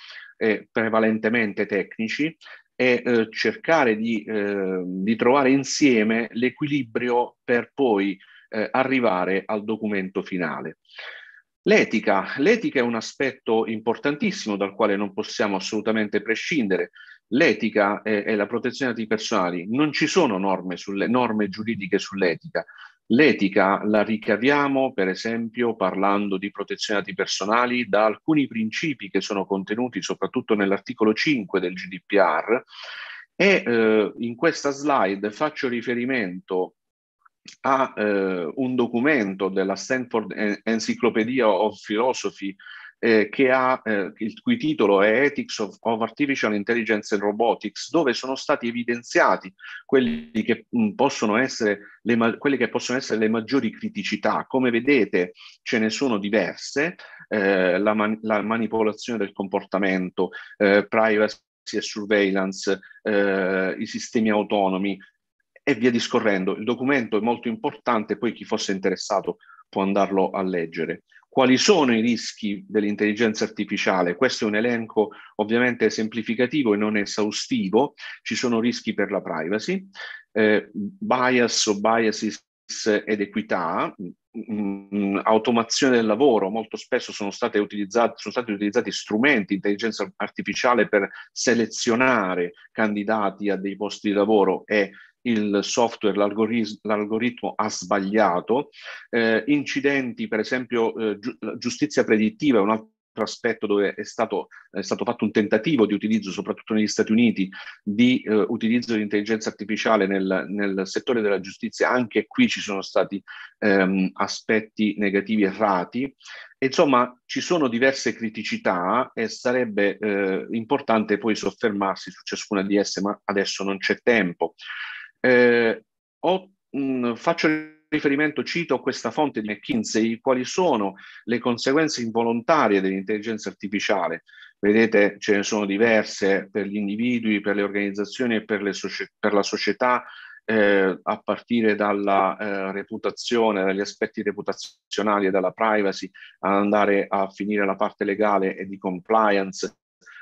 S3: eh, prevalentemente tecnici, è eh, cercare di, eh, di, trovare insieme l'equilibrio per poi eh, arrivare al documento finale. L'etica. L'etica è un aspetto importantissimo dal quale non possiamo assolutamente prescindere. L'etica e eh, la protezione dei dati personali. Non ci sono norme, sulle, norme giuridiche sull'etica. L'etica la ricaviamo, per esempio, parlando di protezione dati personali, da alcuni principi che sono contenuti soprattutto nell'articolo 5 del GDPR e eh, in questa slide faccio riferimento a eh, un documento della Stanford Encyclopedia of Philosophy eh, ha, eh, il cui titolo è Ethics of, of, Artificial Intelligence and Robotics, dove sono stati evidenziati che, mh, mm, possono le, quelle che possono essere le maggiori criticità. Come vedete ce ne sono diverse, eh, la, man- la, manipolazione del comportamento, eh, privacy e surveillance, eh, i sistemi autonomi e via discorrendo. Il documento è molto importante, poi chi fosse interessato può andarlo a leggere. Quali sono i rischi dell'intelligenza artificiale? Questo è un elenco ovviamente semplificativo e non esaustivo. Ci sono rischi per la privacy, eh, bias o biases ed equità, mh, mm, mm, automazione del lavoro, molto spesso sono, state sono stati utilizzati strumenti, di intelligenza artificiale per selezionare candidati a dei posti di lavoro e il software, l'algoritmo ha sbagliato, eh, incidenti, per esempio eh, gi- giustizia predittiva è un altro aspetto dove è stato, è stato, fatto un tentativo di utilizzo, soprattutto negli Stati Uniti, di eh, utilizzo di intelligenza artificiale nel, nel, settore della giustizia, anche qui ci sono stati ehm, aspetti negativi errati. insomma, ci sono diverse criticità e sarebbe eh, importante poi soffermarsi su ciascuna di esse, ma adesso non c'è tempo eh, ho, mh, mm, faccio riferimento, cito questa fonte di McKinsey, quali sono le conseguenze involontarie dell'intelligenza artificiale. Vedete, ce ne sono diverse per gli individui, per le organizzazioni e per, socie- per la società, eh, a partire dalla eh, reputazione, dagli aspetti reputazionali e dalla privacy, ad andare a finire la parte legale e di compliance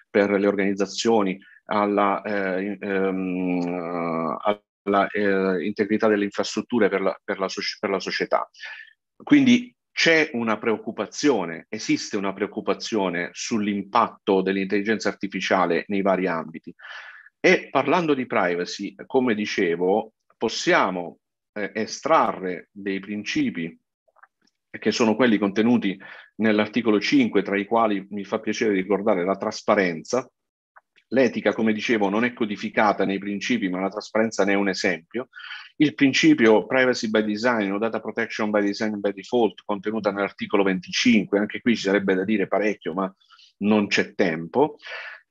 S3: per le organizzazioni, alla, eh, ehm, l'integrità eh, delle infrastrutture per la, per, la, per la società. Quindi c'è una preoccupazione, esiste una preoccupazione sull'impatto dell'intelligenza artificiale nei vari ambiti. E parlando di privacy, come dicevo, possiamo eh, estrarre dei principi che sono quelli contenuti nell'articolo 5, tra i quali mi fa piacere ricordare la trasparenza, L'etica, come dicevo, non è codificata nei principi, ma la trasparenza ne è un esempio. Il principio privacy by design o data protection by design by default, contenuta nell'articolo 25, anche qui ci sarebbe da dire parecchio, ma non c'è tempo.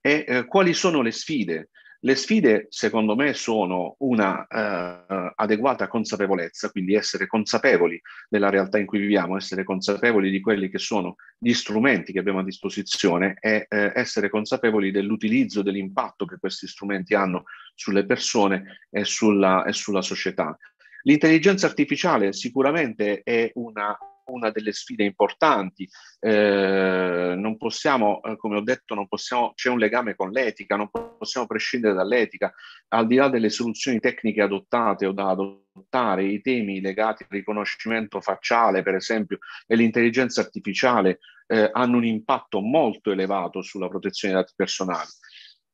S3: E eh, quali sono le sfide? Le sfide, secondo me, sono una eh, adeguata consapevolezza, quindi essere consapevoli della realtà in cui viviamo, essere consapevoli di quelli che sono gli strumenti che abbiamo a disposizione e eh, essere consapevoli dell'utilizzo, dell'impatto che questi strumenti hanno sulle persone e sulla, e sulla società. L'intelligenza artificiale sicuramente è una una delle sfide importanti. Eh, non possiamo, eh, come ho detto, non possiamo, c'è un legame con l'etica, non possiamo prescindere dall'etica. Al di là delle soluzioni tecniche adottate o da adottare, i temi legati al riconoscimento facciale, per esempio, e l'intelligenza artificiale eh, hanno un impatto molto elevato sulla protezione dei dati personali.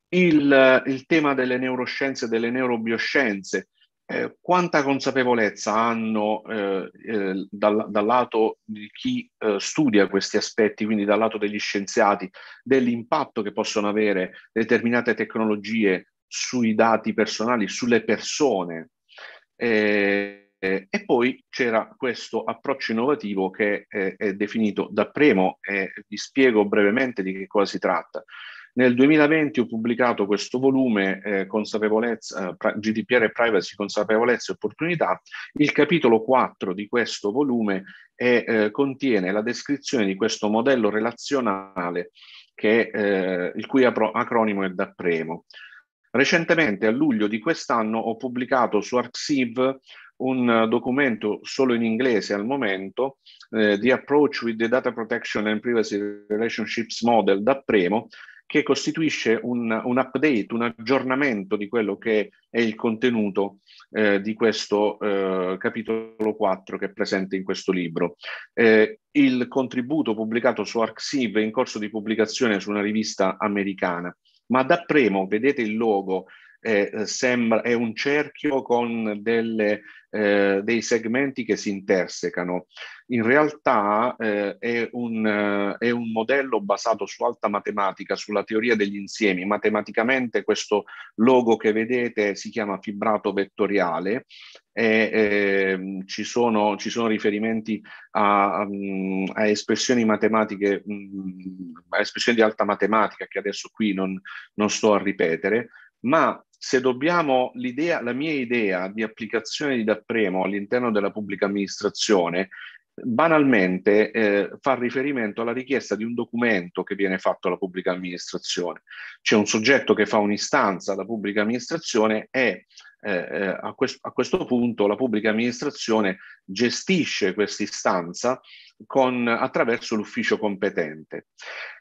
S3: Il, il tema delle neuroscienze e delle neurobioscienze, eh, quanta consapevolezza hanno eh, eh, dal, dal, lato di chi eh, studia questi aspetti, quindi dal lato degli scienziati, dell'impatto che possono avere determinate tecnologie sui dati personali, sulle persone. Eh, e poi c'era questo approccio innovativo che è definito da Premo e vi spiego brevemente di che cosa si tratta. Nel 2020 ho pubblicato questo volume eh, consapevolezza, GDPR eh, e Privacy, consapevolezza e opportunità. Il capitolo 4 di questo volume è, eh, contiene la descrizione di questo modello relazionale che, eh, il cui apro- acronimo è DAPREMO. Recentemente, a luglio di quest'anno, ho pubblicato su Arxiv un documento solo in inglese al momento, eh, The Approach with the Data Protection and Privacy Relationships Model da Premo, che costituisce un, un update, un aggiornamento di quello che è il contenuto eh, di questo eh, capitolo 4 che è presente in questo libro. Eh, il contributo pubblicato su ArcSiv è in corso di pubblicazione su una rivista americana, ma da premo vedete il logo, eh, sembra, è un cerchio con delle eh, dei segmenti che si intersecano. In realtà eh, è, un, eh, è, un, modello basato su alta matematica, sulla teoria degli insiemi. Matematicamente questo logo che vedete si chiama fibrato vettoriale e ehm, ci sono, ci, sono, riferimenti a, a, mm, a espressioni matematiche, mm, a espressioni di alta matematica che adesso qui non, non sto a ripetere, ma se dobbiamo l'idea, la mia idea di applicazione di Dappremo all'interno della pubblica amministrazione banalmente eh, fa riferimento alla richiesta di un documento che viene fatto alla pubblica amministrazione. C'è un soggetto che fa un'istanza alla pubblica amministrazione e eh, eh a, quest- a, questo punto la pubblica amministrazione gestisce questa istanza attraverso l'ufficio competente.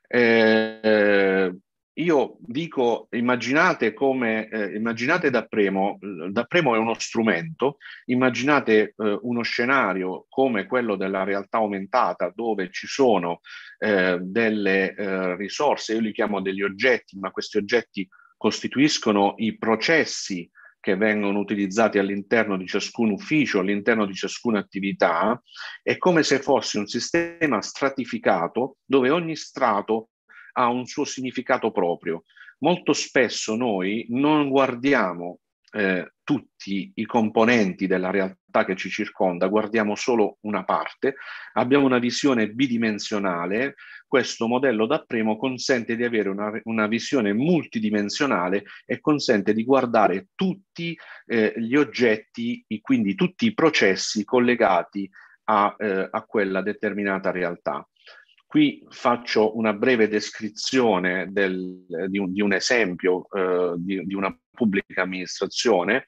S3: Eh, io dico, immaginate come, eh, immaginate da Premo, da Premo è uno strumento, immaginate eh, uno scenario come quello della realtà aumentata dove ci sono eh, delle eh, risorse, io li chiamo degli oggetti, ma questi oggetti costituiscono i processi che vengono utilizzati all'interno di ciascun ufficio, all'interno di ciascuna attività, è come se fosse un sistema stratificato dove ogni strato ha un suo significato proprio. Molto spesso noi non guardiamo eh, tutti i componenti della realtà che ci circonda, guardiamo solo una parte, abbiamo una visione bidimensionale, questo modello da consente di avere una, una visione multidimensionale e consente di guardare tutti eh, gli oggetti, quindi tutti i processi collegati a, eh, a quella determinata realtà. Qui faccio una breve descrizione del, eh, di, un, di, un, esempio eh, di, di, una pubblica amministrazione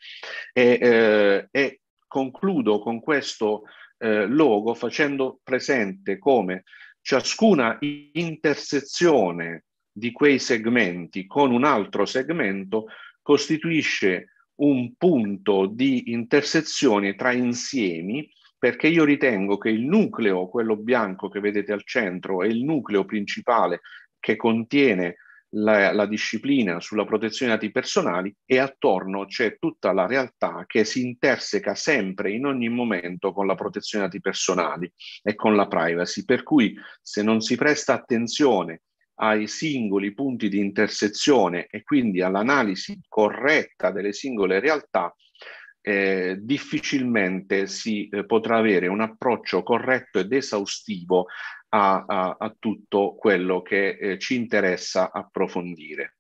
S3: e, eh, e concludo con questo eh, logo facendo presente come ciascuna intersezione di quei segmenti con un altro segmento costituisce un punto di intersezione tra insiemi perché io ritengo che il nucleo, quello bianco che vedete al centro, è il nucleo principale che contiene la, la, disciplina sulla protezione dei dati personali e attorno c'è tutta la realtà che si interseca sempre in ogni momento con la protezione dei dati personali e con la privacy, per cui se non si presta attenzione ai singoli punti di intersezione e quindi all'analisi corretta delle singole realtà, eh, difficilmente si eh, potrà avere un approccio corretto ed esaustivo a, a, a tutto quello che eh, ci interessa approfondire.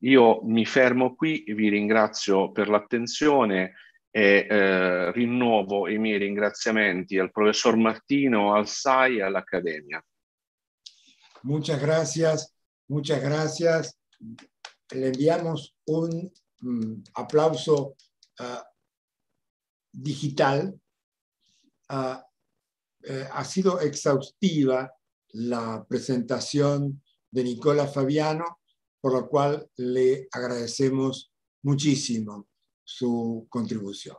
S3: Io mi fermo qui, vi ringrazio per l'attenzione e eh, rinnovo i miei ringraziamenti al professor Martino, al SAI e all'Accademia.
S2: Muchas gracias, muchas gracias. Le enviamos un um, mm, applauso uh, digital eh, ha sido exhaustiva la presentación de Nicola Fabiano, por lo cual le agradecemos muchísimo su contribución.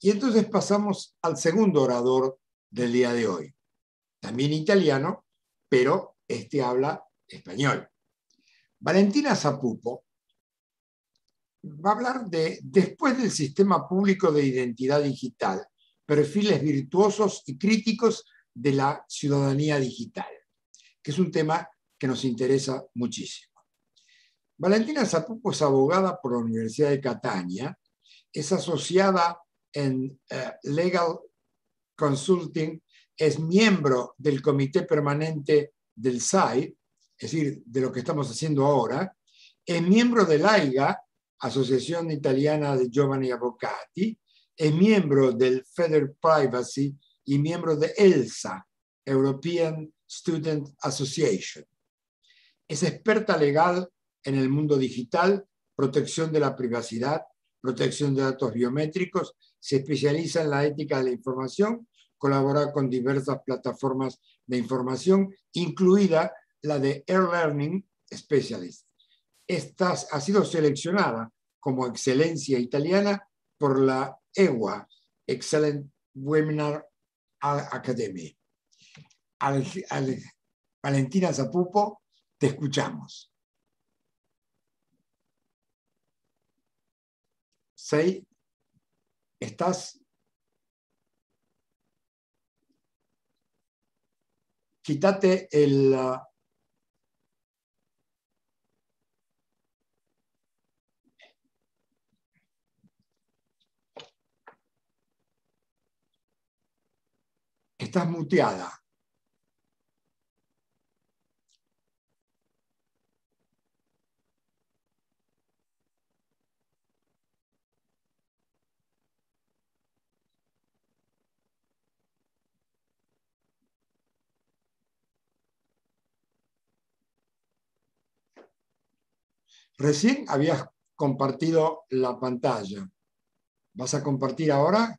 S2: Y entonces pasamos al segundo orador del día de hoy, también italiano, pero este habla español. Valentina Zapupo va a hablar de, después del sistema público de identidad digital, perfiles virtuosos y críticos de la ciudadanía digital, que es un tema que nos interesa muchísimo. Valentina Zapupo es abogada por la Universidad de Catania, es asociada en eh, Legal Consulting, es miembro del comité permanente del SAI, es decir, de lo que estamos haciendo ahora, es miembro del AIGA, Asociación Italiana de Giovani Avocati, es miembro del Federal Privacy y miembro de ELSA, European Student Association. Es experta legal en el mundo digital, protección de la privacidad, protección de datos biométricos, se especializa en la ética de la información, colabora con diversas plataformas de información, incluida la de Air e Learning Specialist estás, ha sido seleccionada como excelencia italiana por la EWA, Excellent Webinar Academy. Valentina Zapupo, te escuchamos. Sei, ¿estás? Quítate el, uh, Estás muteada. Recién habías compartido la pantalla. ¿Vas a compartir ahora?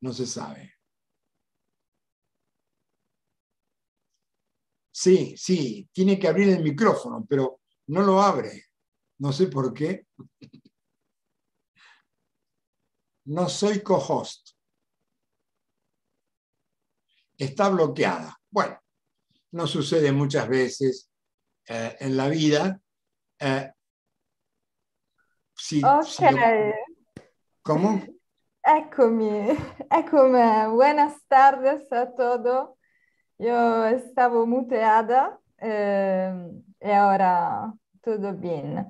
S2: No se sabe. Sí, sí, tiene que abrir el micrófono, pero no lo abre. No sé por qué. No soy co Está bloqueada. Bueno, no sucede muchas veces eh, en la vida. Eh, sí.
S1: ¿Cómo?
S4: Eccomi, eccomi, buenas tardes a todos. Io stavo muteada eh, y ahora todo bien.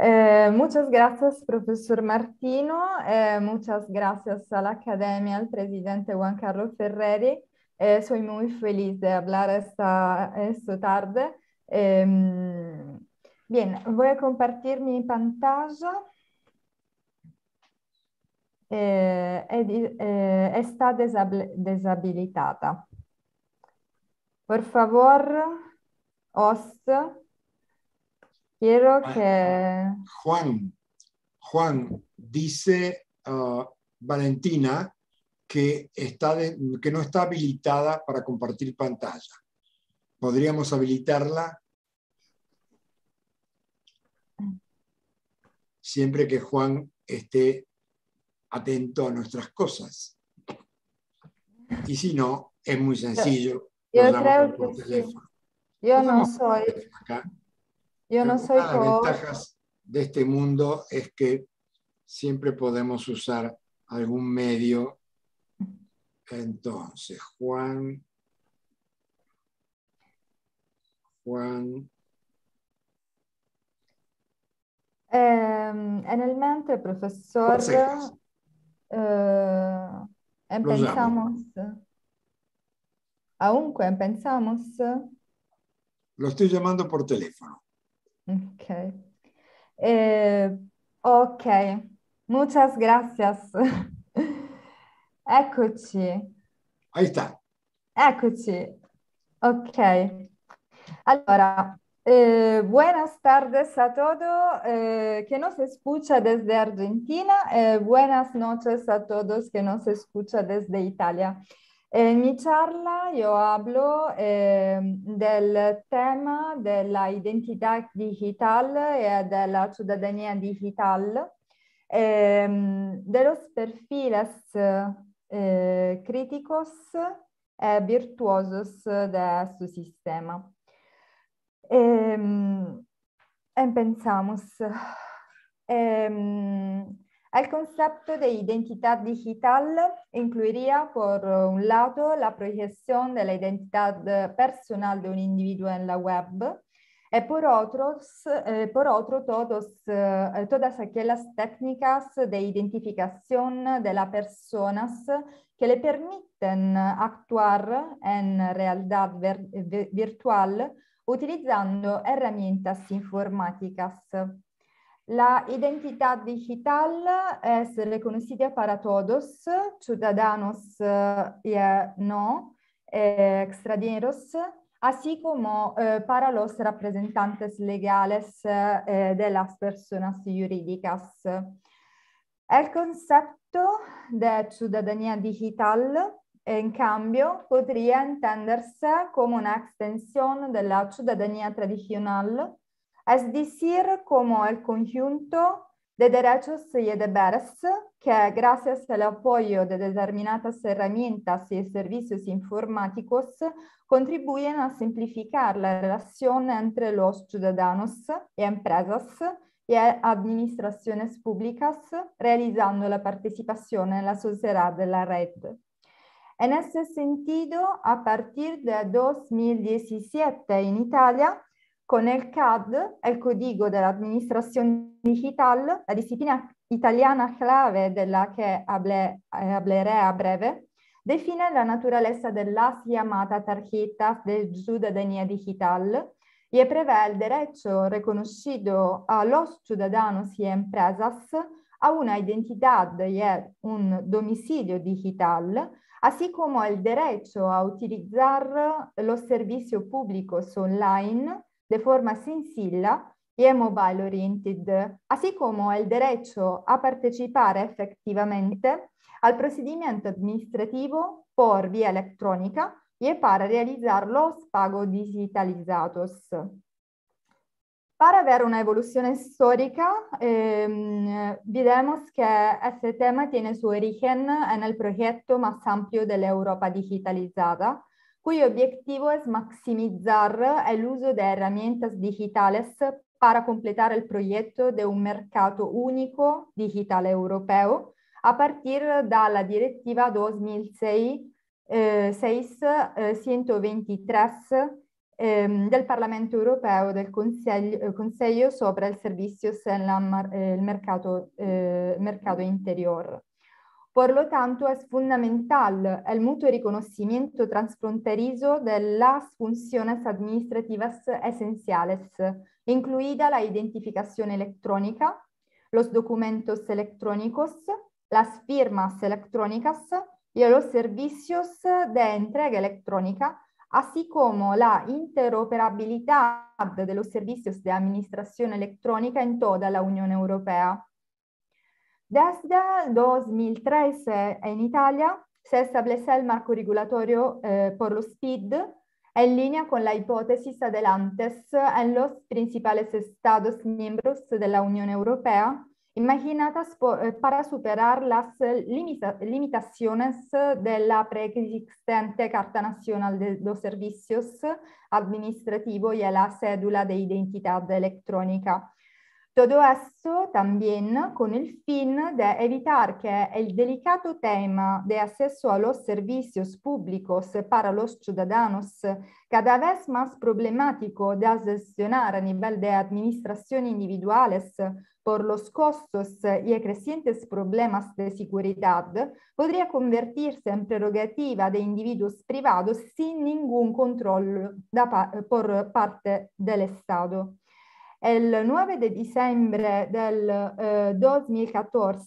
S4: Eh, muchas gracias, professor Martino. Eh, muchas gracias all'Accademia, al presidente Juan Carlos Ferreri. Eh, soy muy feliz de hablar esta, esta tarde. Ehm, bien, voy a compartir mi pantalla. Eh, eh, está deshabilitada. Por favor, os quiero que...
S2: Juan, Juan, dice ah, Valentina que, está que no está habilitada para compartir pantalla. ¿Podríamos habilitarla? Siempre que Juan esté atento a nuestras cosas. Y si no, es muy sencillo. Yo, creo
S4: Yo no soy. Yo no soy.
S2: de este mundo es que siempre podemos usar algún medio. Entonces,
S4: Juan. Juan. Em, en el mente, profesor. Uh, eh, pensamos. Aunque pensamos.
S2: Lo estoy llamando por
S3: teléfono.
S4: Ok. Eh, ok, muchas gracias. Eccoci. Ahí está. Eccoci. Ok. Allora, eh, buenas tardes a todos eh, que nos escucha desde Argentina. Eh, buenas noches a todos que nos escucha desde Italia. En mi charla yo hablo eh, del tema de la identidad digital y eh, de la ciudadanía digital, eh, de los perfiles críticos y virtuosos de su sistema. E, ehm, e pensamos. E, ehm, el concepto de identidad digital incluiría, por un lado, la proyección de la identidad personal de un individuo en la web y por, otros, eh, por otro, todos, eh, todas aquellas técnicas de identificación de las personas que le permiten actuar en realidad virtual utilizzando herramientas informáticas. La identidad digital es reconocida para todos, ciudadanos y eh, non, eh, extranjeros, così come eh, para los rappresentanti legales eh, de las personas jurídicas. El concepto de ciudadanía digital in cambio podría entenderse como una extensión de la ciudadanía tradicional, es decir, como el conjunto de derechos y deberes que, gracias al apoyo de determinadas herramientas y servicios informáticos, contribuyen a simplificar la relación entre los ciudadanos y empresas y administraciones públicas, realizando la participación en la sociedad de la red. En ese sentido, a partir de 2017 en Italia, con el CAD, el Código de la Administración Digital, la disciplina italiana clave de la que hablé, hablaré eh, a breve, define la naturaleza de las llamadas tarjetas de ciudadanía digital y prevé el derecho reconocido a los ciudadanos y empresas a una identidad y un domicilio digital así como el derecho a utilizar los servicios públicos online de forma sencilla y mobile oriented, así como el derecho a participar efectivamente al procedimiento administrativo por vía electrónica y para realizar los pagos digitalizados. Per avere una evoluzione storica, eh, vemos que este tema tiene suo origine nel progetto più ampio dell'Europa digitalizzata, cui obiettivo è maximizzare l'uso di strumenti digitali per completare il progetto di un mercato unico digitale europeo a partir de la Directiva 2006-123 ehm, del Parlamento europeo del Consiglio, eh, Consiglio, sopra il servizio e eh, il mercato, eh, mercato interior. Por lo tanto, è fondamentale il mutuo riconoscimento transfronterizo de las funciones administrativas esenciales, incluida la identificazione elettronica, los documenti elettronici, le firmas elettroniche e i servizi di entrega elettronica, así como la interoperabilidad de los di de administración electrónica en toda la Unione Europea. Desde 2013 in Italia se establece il marco regolatorio eh, por los PID en línea con la hipótesis adelantes in los principales Estados membri de la Europea imaginadas por, eh, para superar las eh, limita limitaciones de la preexistente Carta Nacional de los Servicios Administrativos y la cédula de identidad electrónica. Todo esto también con el fin de evitar que el delicado tema de acceso a los servicios públicos para los ciudadanos, cada vez más problemático de gestionar a nivel de administraciones individuales, por los costos y crecientes problemas de seguridad, podría convertirse en prerrogativa de individuos privados sin ningún control da, por parte del Estado. El 9 de diciembre del eh, 2014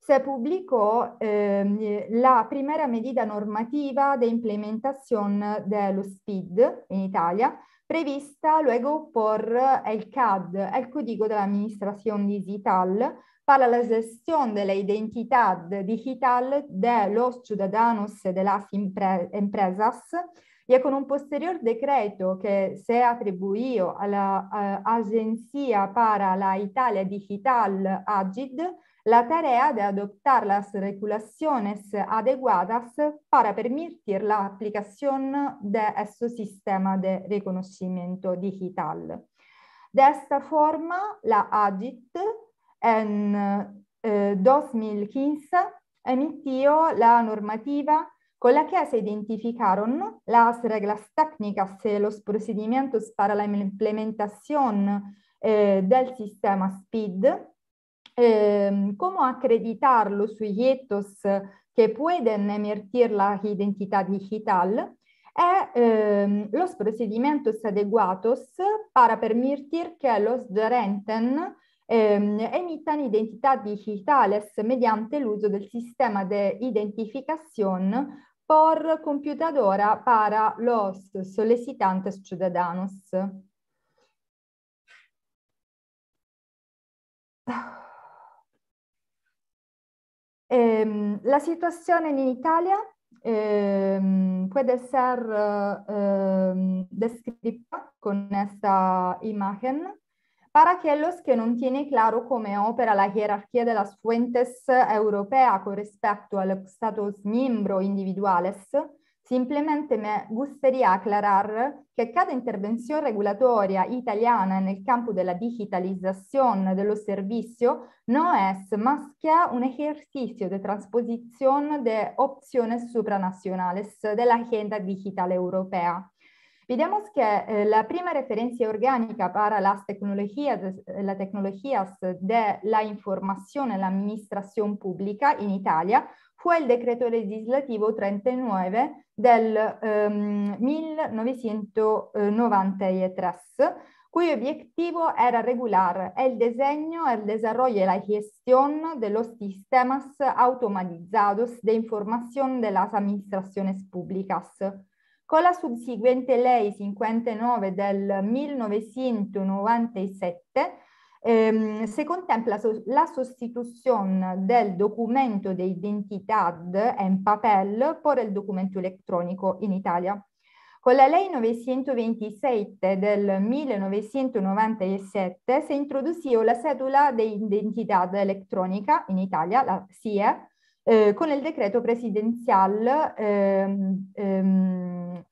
S4: se pubblicò eh, la primera medida normativa di implementazione dello SPID in Italia, prevista luego por el CAD, el Código de la Administración Digital, para la gestión de la identidad digital de los ciudadanos de las empresas y con un posterior decreto que se atribuyó a la uh, Agencia para la Italia Digital, AGID, la tarea de adoptar las regulaciones adecuadas para permitir la aplicación de este sistema de reconocimiento digital. De esta forma, la AGIT en eh, 2015 emitió la normativa con la que se identificaron las reglas técnicas y los procedimientos para la implementación eh, del sistema SPID eh, ¿cómo acreditar los sujetos que pueden emitir la identidad digital? E eh, los procedimientos adecuados para permitir que los gerentes eh, emitan identidades digitales mediante l'uso del sistema di identificazione por computadora per i solicitanti ciudadanos. Eh, la situazione in Italia eh, può essere eh, descritta con questa imagen. Para aquellos que no tiene claro cómo opera la jerarquía de las fuentes europea con respecto a los Estados miembros individuales, Simplemente me gustaría aclarar que cada intervención regulatoria italiana en el campo de la digitalización de los servicios no es más que un ejercicio de transposición de opciones supranacionales de la agenda digital europea. Vediamo che eh, la prima referenza organica per le tecnologie eh, la tecnologías de la información en la administración pública in Italia acqua il decreto legislativo 39 del ehm, 1993, cui obiettivo era il disegno e il desarrollo e la gestione de los sistemas automatizados de información de las administraciones públicas. Con la subsiguiente ley 59 del 1997, ehm, se contempla so- la sostituzione del documento di identità in papel per il documento elettronico in Italia. Con la legge 927 del 1997 si introdusse la cedula di identità elettronica in Italia, la SIE, eh, con il decreto presidenziale ehm, ehm,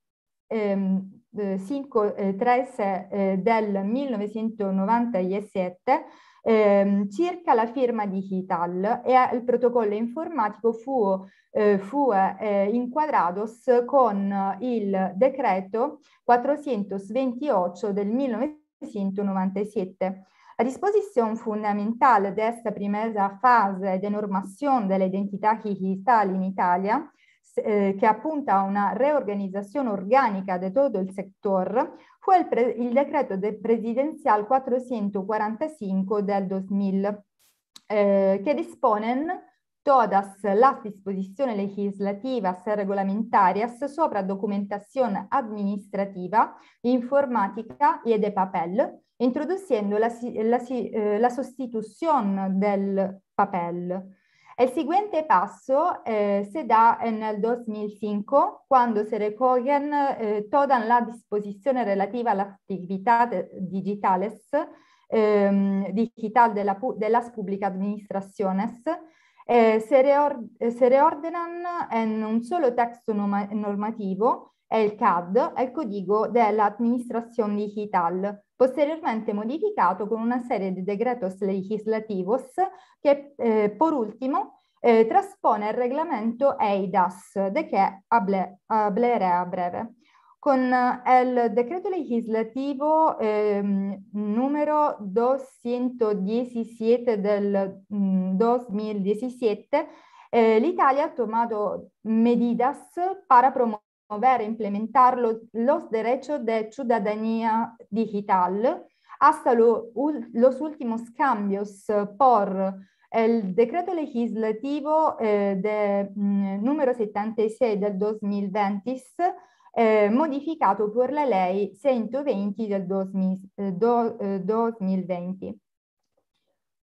S4: ehm, 513 eh, eh, del 1997 ehm, circa la firma di Hital e eh, il protocollo informatico fu, eh, fu eh, inquadrato con il decreto 428 del 1997. La disposizione fondamentale desta prima fase di normazione delle identità digitale in Italia eh, che appunta a una reorganizzazione organica di tutto il settore, fu il, pre- il decreto de presidenziale 445 del 2000, eh, che dispone tutte le disposizioni legislative e regolamentari sobre documentazione amministrativa, informática e de papel, introducendo la, la, eh, la sustitución del papel. El siguiente paso eh, se da en el 2005, cuando se recogen eh, toda la disposición relativa a las actividades digitales ehm, eh, digital de, la, de, las públicas administraciones, se, reor se, reordenan en un solo texto normativo è il CAD, è il codigo dell'amministrazione digitale, posteriormente modificato con una serie di decretos legislativos che, eh, por ultimo, eh, traspone il regolamento EIDAS, de che able, a breve. Con eh, il decreto legislativo eh, numero 217 del 2017, mm, eh, l'Italia ha tomato medidas para promuovere promuovere e implementarlo los derechos de ciudadanía digital hasta lo, los últimos cambios por el decreto legislativo eh, de, mh, numero 76 del 2020 eh, modificato per la ley 120 del 2020. Eh,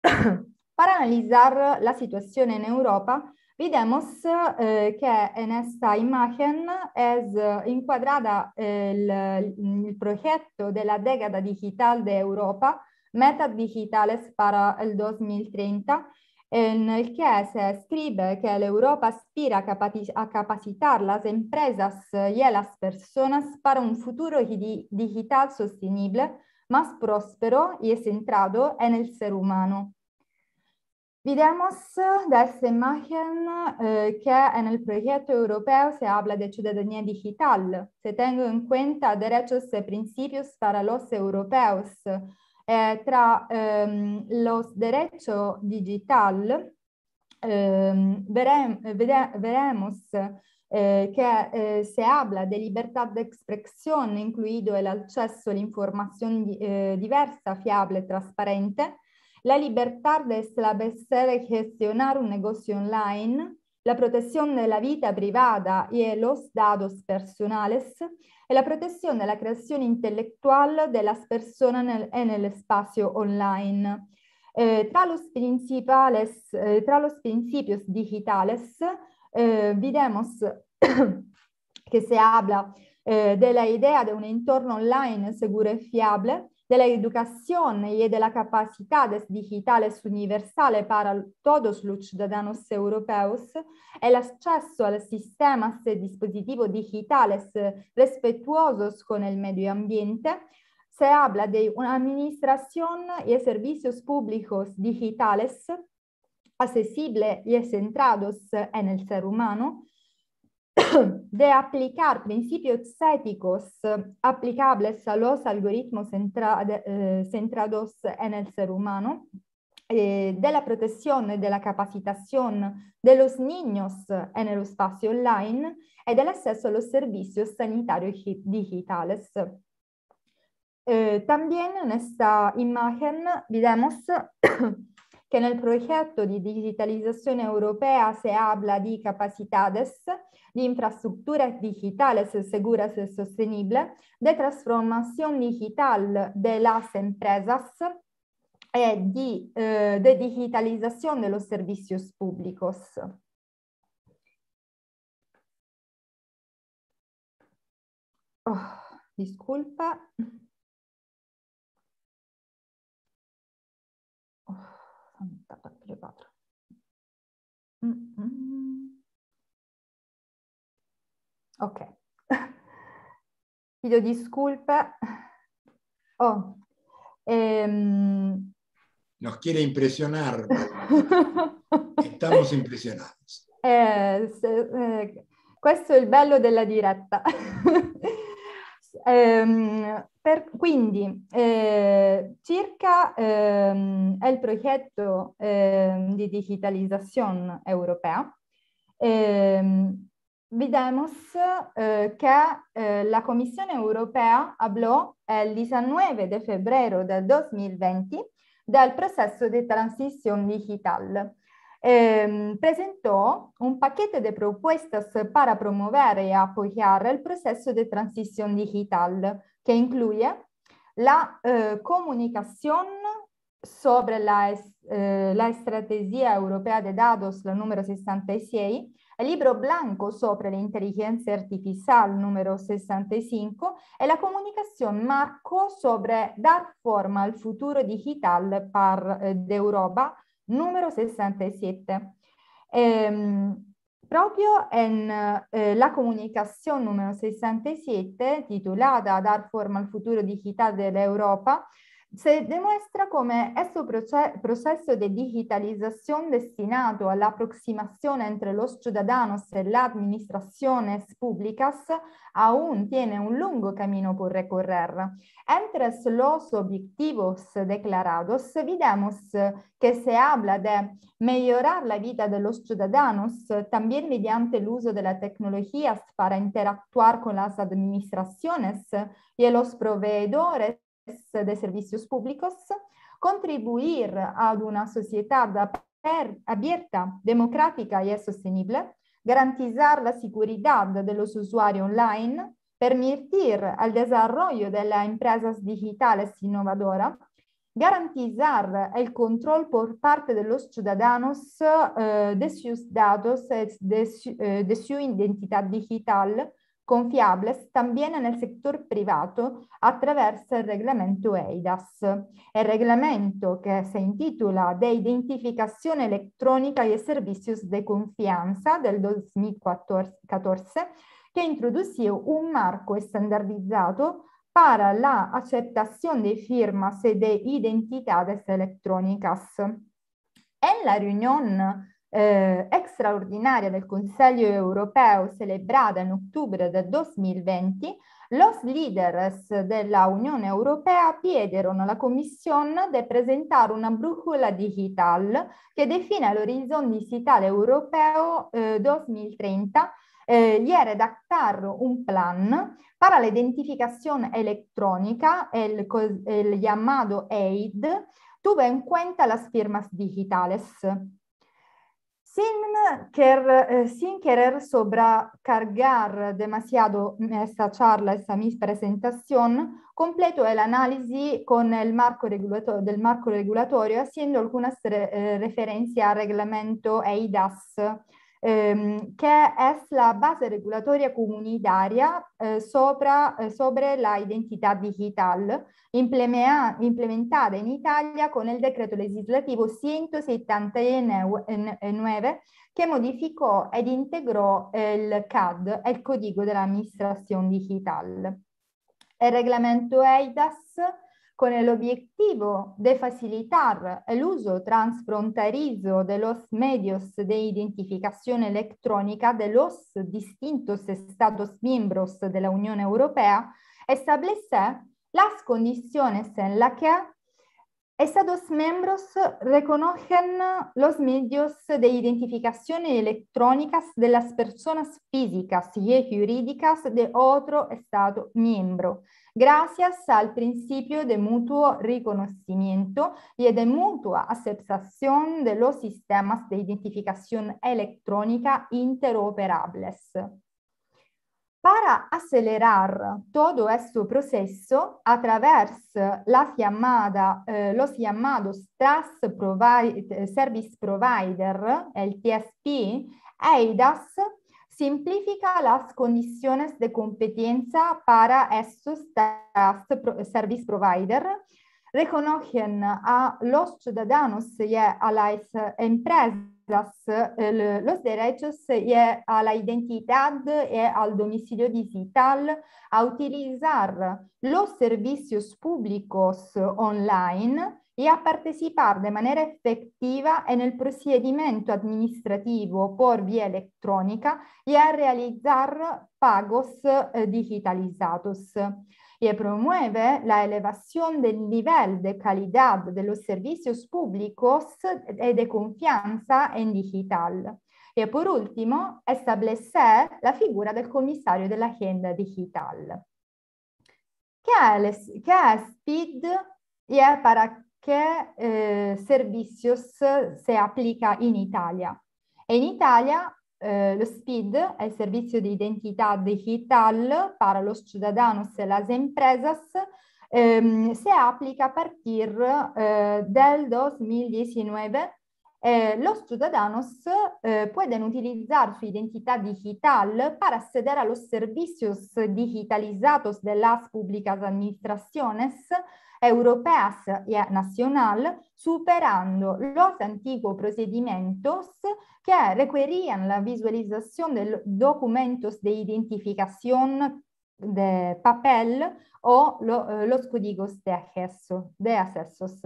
S4: eh, per analizzare la situazione in Europa Videmos eh, que en esta imagen es encuadrada el, eh, el, proyecto de la década digital de Europa, Metas Digitales para el 2030, en el que se escribe que la Europa aspira a capacitar las empresas eh, y a las personas para un futuro digital sostenible, más próspero y centrado en el ser humano. Videmos da questa imagen eh, que en el europeo si parla di cittadinanza digitale. Se tengo in cuenta i diritti e principios para los europeos. Ehm, ehm, eh, tra eh, diritti digitali, digital vere, vere, veremos que se habla de libertad de expresión, incluido el acceso a la eh, diversa, fiabile e trasparente, la libertad es la besera y gestionar un negocio online, la protección de la vida privada y los datos personales, e la protezione e la creazione intellettuale della persona nel, e nell'espazio online. Eh, tra, los principales, eh, tra los principios digitales, eh, videmos que se habla eh, de la idea de un entorno online seguro y fiable, de la educación y de la capacidades digitales universales para todos los ciudadanos europeos, el acceso a los sistemas y dispositivos digitales respetuosos con el medio ambiente, se habla de una administración y servicios públicos digitales accesibles y centrados en el ser humano, de aplicar principios éticos aplicables a los algoritmos centra, eh, centrados en el ser humano, eh, de la protección y de la capacitación de los niños en el espacio online y del acceso a los servicios sanitarios digitales. Eh, también en esta imagen vemos che nel progetto di digitalizzazione europea si habla di capacidades, di infrastrutture digitali sicure e sostenibili, di trasformazione digital delle imprese e di eh, de digitalización de los servicios Oh, disculpa. Cleopatra. Mm -mm. Ok, chiedo disculpe. Oh. Ehm...
S2: Nos quiere impresionar. Estamos impresionados.
S4: Eh, se, eh, questo è il bello della diretta. Ehm, per, quindi, eh, circa ehm, il progetto eh, di digitalizzazione europea, ehm, vediamo eh, che eh, la Commissione europea parlò il 19 di febbraio del 2020 del processo di transizione digitale eh, presentó un paquete di proposte per promuovere e appoggiare il processo di transizione digitale, che include la eh, comunicación sobre la, eh, la, Estrategia Europea de Datos, la numero 66, el libro blanco sobre la inteligencia artificial, número 65, y la comunicación marco sobre dar forma al futuro digital para, eh, de Europa, numero 67. Ehm, proprio in, eh, la comunicazione numero 67, titolata Dar forma al futuro digitale dell'Europa, se demuestra come questo processo de digitalizzazione destinato a la aproximación entre los ciudadanos y las administraciones públicas aún tiene un lungo cammino per recorrer. Entre los objetivos declarados, vemos che se habla di migliorare la vita de los ciudadanos también mediante el uso de las tecnologías para interactuar con las administraciones e los proveedores de servizi pubblici, contribuire ad una società abierta, democrática e sostenibile, garantire la sicurezza degli usuari online, permettere il desarrollo delle imprese digitali digitales garantire il controllo control por parte de cittadini ciudadanos eh, de sus datos, eh, de su, eh, de su digital, confiables también en el sector privado a través del reglamento EIDAS. El reglamento que se intitula De identificación electrónica y servicios de confianza del 2014, que introduce un marco estandardizado para la aceptación de firmas y de identidades electrónicas. En la reunión eh, extraordinaria del Consiglio europeo celebrata in ottobre del 2020, Los leaders dell'Unione Europea pidieron alla Commissione di presentare una brújula digitale che define l'orizzonte digitale europeo eh, 2030 eh, è a un plan per l'identificazione elettronica, il, el, el llamado AID, tuve en cuenta las firmas digitales. Sin querer, eh, sin querer sobrecargar demasiado esta charla, esta mi presentación, completo el análisis con el marco regulatorio, del marco regulatorio haciendo algunas re, eh, referencias al reglamento EIDAS ehm, che è la base regolatoria comunitaria eh, sopra, eh, sobre la identità digital, implementata in Italia con il decreto legislativo 179 che modificò ed integrò eh, il CAD, il codice dell'amministrazione digital. Il regolamento EIDAS con el objetivo de facilitar el uso transfronterizo medios di identificazione elettronica de los distintos Estados della Unione Europea, establece las condiciones in las que Stati membri riconoscono i medios di identificazione elettronica delle persone fisiche e giuridiche di de otro Estado miembro gracias al principio de mutuo reconocimiento y de mutua aceptación de los sistemas de identificación electrónica interoperables. Para acelerar todo este proceso a través las eh, los llamados Trust Provi eh, Service Provider, el TSP, EIDAS Simplifica las condiciones de competencia para estos service provider. Reconocen a los ciudadanos y a las empresas los derechos y a la identidad y al domicilio digital a utilizar los servicios públicos online e a partecipare in maniera effettiva e nel procedimento amministrativo por via elettronica e a realizzare pagos eh, digitalizados e promuove la elevazione del nivel de qualità de los servicios e di confianza in digital. E per ultimo, establecer la figura del commissario dell'agenda digital. Che è, qué es PID? para che eh, Servicios si applica in Italia. E in Italia eh, lo SPID è il servizio di identità digital per i cittadini e le imprese ehm, si applica a partire eh, del 2019 eh, los ciudadanos eh, pueden utilizar su identità digital per accedere a servizi digitalizzati delle de las europeas e nacional, superando los antiguos procedimientos que requerían la visualización de documentos de identificación de papel o lo, eh, los códigos de acceso. De accesos.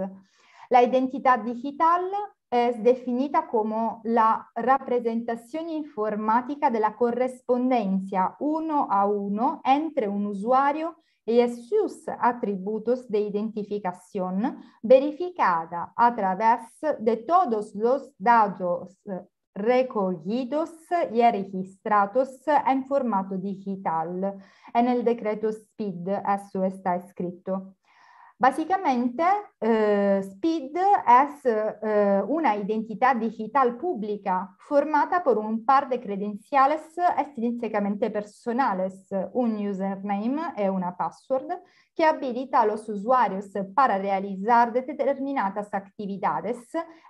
S4: La identidad digital es definita como la representación informática de la correspondencia uno a uno entre un usuario Jesus atributos de identificación verificada a través de todos los datos eh, recogidos y registrados en formato digital. En el decreto SPID eso está escrito. Basicamente eh, SPID è eh, una identità digital pubblica formata por un par di credenciales extrínsecamente personales, un username e una password, che abilita a los usuarios para realizar determinadas actividades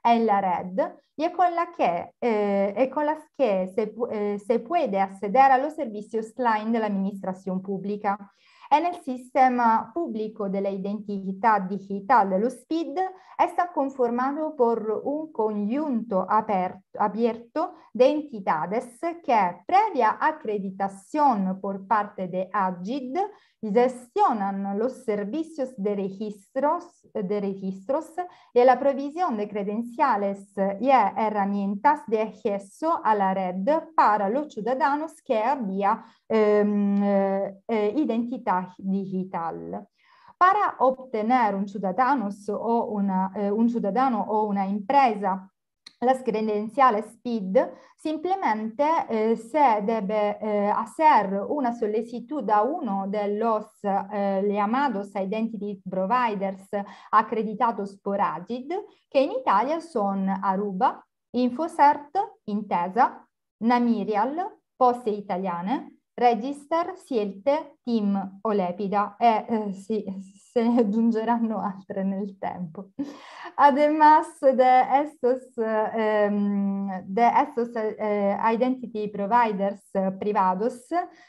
S4: en la red y con, la que, eh, y con las que se, eh, se puede acceder a los servicios online de la administración pública e nel sistema pubblico dell'identità digitale, lo SPID, è stato conformato per un congiunto aperto, aperto di entitades che, previa accreditazione per parte di AGID, y gestionan los servicios de registros, de registros y la provisión de credenciales y herramientas de acceso a la red para los ciudadanos que había ehm, eh, eh, identidad digital. Para obtener un ciudadano o una, eh, un ciudadano o una empresa la credenziale SPID simplemente eh, se deve eh, hacer una solicitud a uno de los eh, llamados identity providers acreditados por che in Italia sono Aruba, Infocert, Intesa, Namirial, Poste Italiane, Register, Sielte, Tim o Lepida e eh, sì, se ne aggiungeranno altre nel tempo. Además de estos, eh, de estos eh, identity providers privados,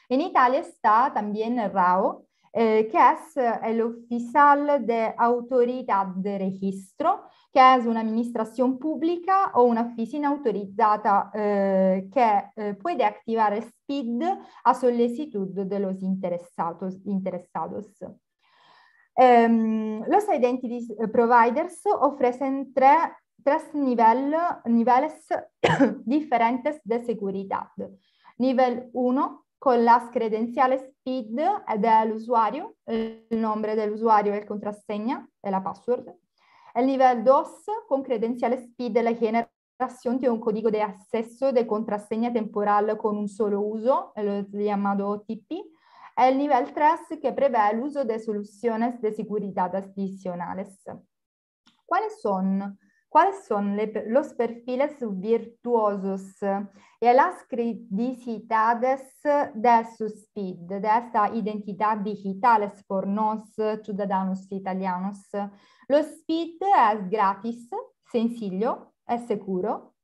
S4: in Italia está también RAO, que eh, es el oficial de autoridad de registro, che è un'amministrazione pubblica o un'affisina autorizzata eh, che eh, può attivare SPID a sollecitud dello interessados. interessados. Ehm, los identity providers ofrecen tre, tres nivel, niveles diferentes de seguridad. Nivel 1 con las credenciales SPID dell'usuario, il nome dell'usuario e il contrassegna e la password. A nivel 2, con credenciales speed la generación tiene un código de acceso de contraseña temporal con un solo uso, el llamado OTP. El nivel 3, que prevé el uso de soluciones de seguridad adicionales. ¿Cuáles son ¿Cuáles sono le, los perfiles virtuosos y las criticidades de su speed, de esta identidad digital por nos ciudadanos italianos? Lo speed è gratis, sencillo, es sicuro,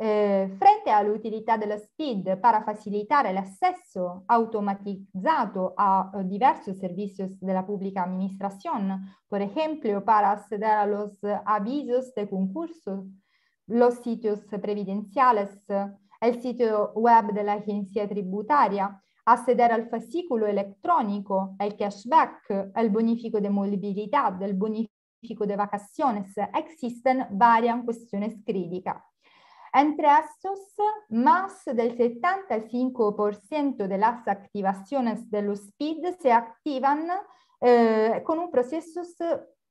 S4: eh, frente all'utilità dello SPID per facilitare l'accesso automatizzato a eh, diversi servizi della pubblica amministrazione, per esempio, per accedere a los avisos de concurso, los sitios previdenciales, el sitio web dell'agenzia tributaria, accedere al fascicolo elettronico, al cashback, al bonifico di mobilità, al bonifico di vacaciones, esistono varie questioni critiche. Entre estos, más del 75% de las activaciones de los PID se activan eh, con un proceso,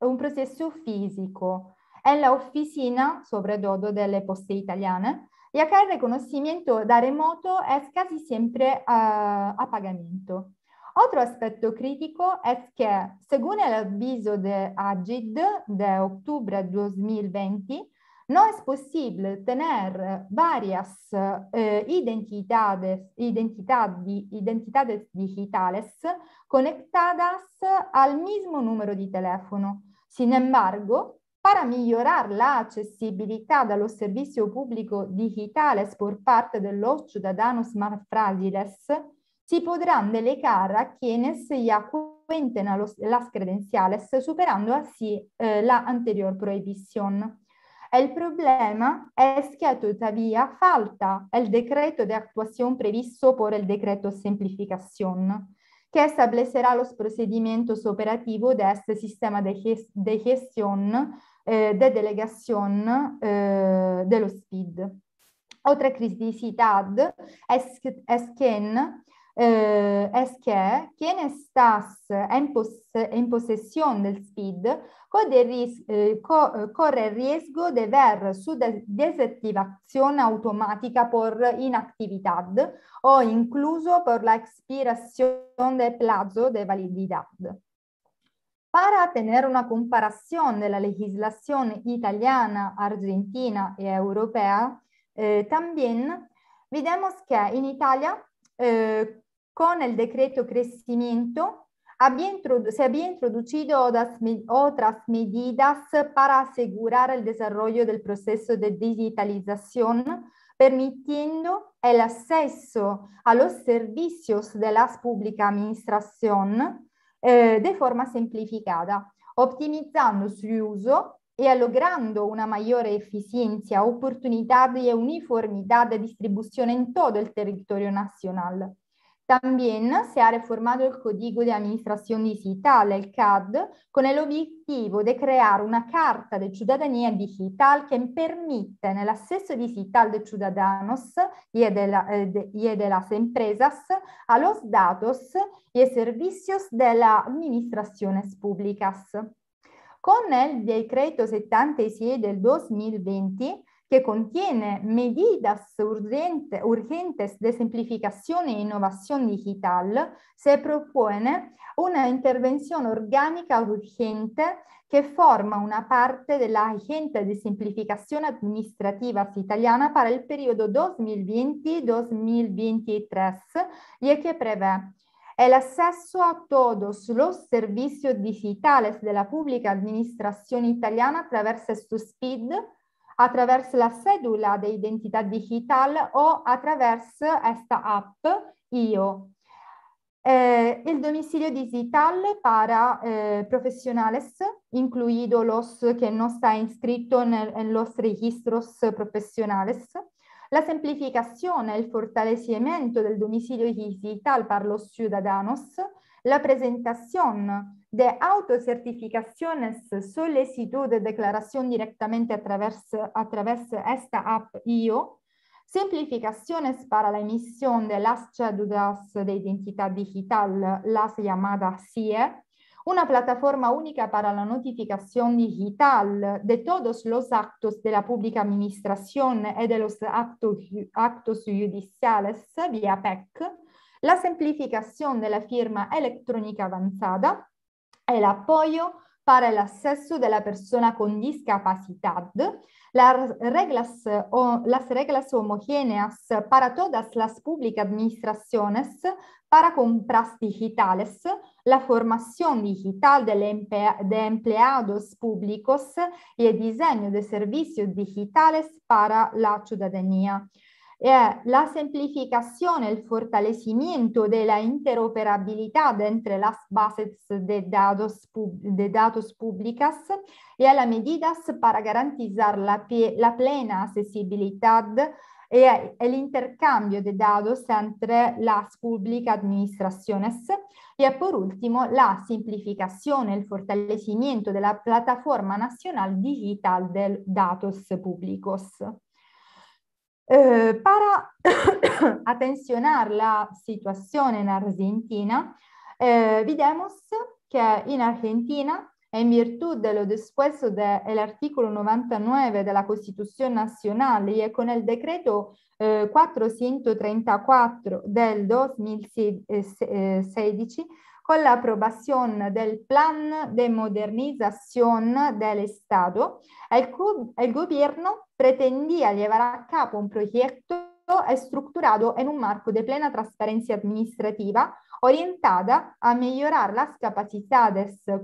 S4: un proceso físico en la oficina, sobre todo de las postas italianas, ya que el reconocimiento da remoto es casi siempre uh, a pagamento. Otro aspetto critico è che, secondo l'avviso di Agid di ottobre 2020, no es posible tener varias eh, identidades, identidades, identidades digitales conectadas al mismo número de teléfono. Sin embargo, para migliorare l'accessibilità dallo servizio pubblico digitale por parte de los ciudadanos más frágiles, si podrán delegar a quienes ya cuenten a los, las credenciales, superando así eh, la anterior prohibición. E il problema è che tuttavia falta il decreto di attuazione previsto per il decreto simplificación, que establecerá los procedimientos operativos de este sistema di gestione de gestión eh, de delegación eh, de los Otra criticità è che eh, es que quien estás en, pos en posesión del SPID eh, co corre il rischio di ver su de desattivazione automatica per inactività o incluso per la expiración del plazo de validità. Para tener una comparazione della legislazione italiana, argentina e europea, eh, también vediamo che in Italia eh, con il decreto crecimiento se había introducido otras medidas para asegurar el desarrollo del proceso de digitalización, permitiendo el acceso a los servicios de la pública administración eh, de forma simplificada, optimizando su uso e logrando una maggiore efficienza, opportunità e uniformità di distribuzione in tutto il territorio nazionale. También se ha reformado el Código de Administración Digital, el CAD, con el obiettivo di creare una carta de ciudadanía digital que permite el acceso digital de ciudadanos y de, la, eh, de, y de las empresas a los datos y servicios de las administraciones públicas. Con il decreto 76 del 2020 que contiene medidas urgente, urgentes de simplificación e innovación digital, se propone una intervención orgánica urgente que forma una parte de la agenda de simplificación administrativa italiana para el periodo 2020-2023 y que prevé el acceso a todos los servicios digitales de la pública administración italiana a través de su SPID, attraverso la cedula di identità digitale o attraverso questa app IO. Eh, il domicilio digitale per eh, profesionales, incluido los che non sta iscritto en, el, en los registros profesionales, la semplificazione e il fortalecimento del domicilio digital per los ciudadanos, la presentazione de Autocertificaciones Solicitud de Declaración directamente a través, a través esta app IO, Simplificaciones para la emisión de las cédulas de identidad digital, las llamadas CIE, una plataforma única para la notificación digital de todos los actos de la pública administración y de los actos, actos judiciales vía PEC, la semplificación de la firma electrónica avanzada, el apoyo para el acceso de la persona con discapacidad, las reglas, o, las reglas homogéneas para todas las públicas administraciones, para compras digitales, la formación digital de, empleados públicos y el diseño de servicios digitales para la ciudadanía è la semplificazione, il fortalecimento della interoperabilità interoperabilidad entre las bases de datos, de datos públicas y a para garantizar la, la plena accesibilidad e l'intercambio dei dati entre le pubblicas administraciones e por ultimo la semplificazione e il fortalecimento della piattaforma nazionale digital dei datos públicos eh, para atencionar la situación en Argentina, eh, vemos que en Argentina, en virtud de lo dispuesto del artículo 99 de la Constitución Nacional y con el decreto eh, 434 del 2016, con la aprobación del Plan de Modernizzazione del Estado, il governo gobierno pretendía llevar a cabo un progetto estructurado in un marco di plena trasparenza amministrativa orientada a migliorare le capacità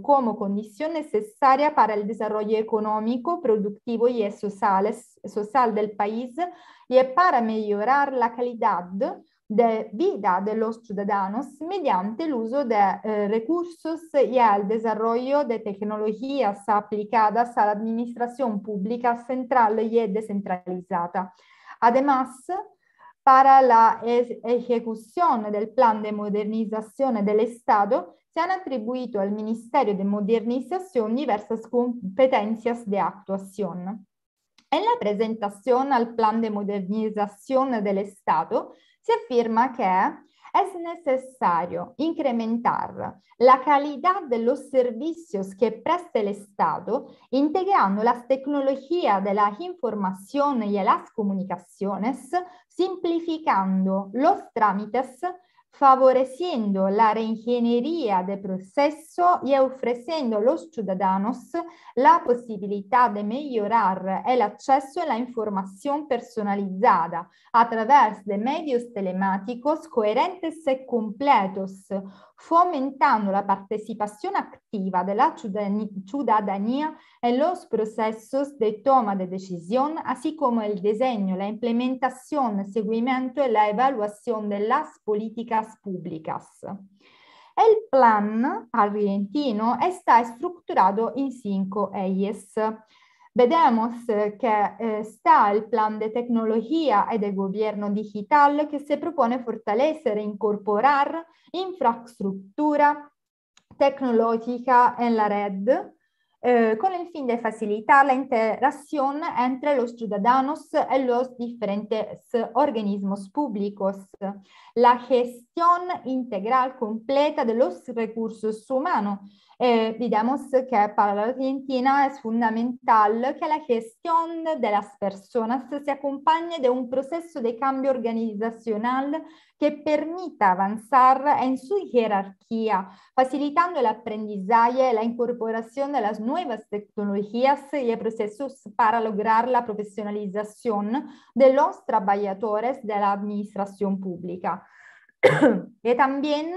S4: come condizione necessaria per il desarrollo economico, productivo e sociale, social del paese e per migliorare la qualità de vida de los ciudadanos mediante el uso de eh, recursos y el desarrollo de tecnologías aplicadas a la administración pública central y descentralizada. Además, para la ejecución del plan de modernización del Estado, se han atribuido al Ministerio de Modernización diversas competencias de actuación. En la presentación al plan de modernización del Estado, si afferma che è necessario incrementare la qualità de los servicios que presta el Estado integrando la tecnologia de la información y las comunicaciones, los trámites favoreciendo la reingeniería del proceso y ofreciendo a los ciudadanos la posibilidad de mejorar el acceso a la información personalizada a través de medios telemáticos coherentes y completos, fomentando la partecipazione attiva della cittadinanza e los procesos de toma de decisione, así come il disegno, la implementazione, il seguimento e la evaluación delle politiche pubbliche. Il plan argentino è strutturato in cinque ejes. Vedemos que eh, está eh, el plan de tecnología y de gobierno digital que se propone fortalecer e incorporar infraestructura tecnológica en la red, eh, con el fin de facilitar la interacción entre los ciudadanos y los diferentes organismos públicos, la gestión integral completa de los recursos humanos, eh, digamos que para la Argentina es fundamental que la gestión de las personas se acompañe de un proceso de cambio organizacional que permita avanzar en su jerarquía, facilitando el aprendizaje, la incorporación de las nuevas tecnologías y procesos para lograr la profesionalización de los trabajadores de la administración pública. y también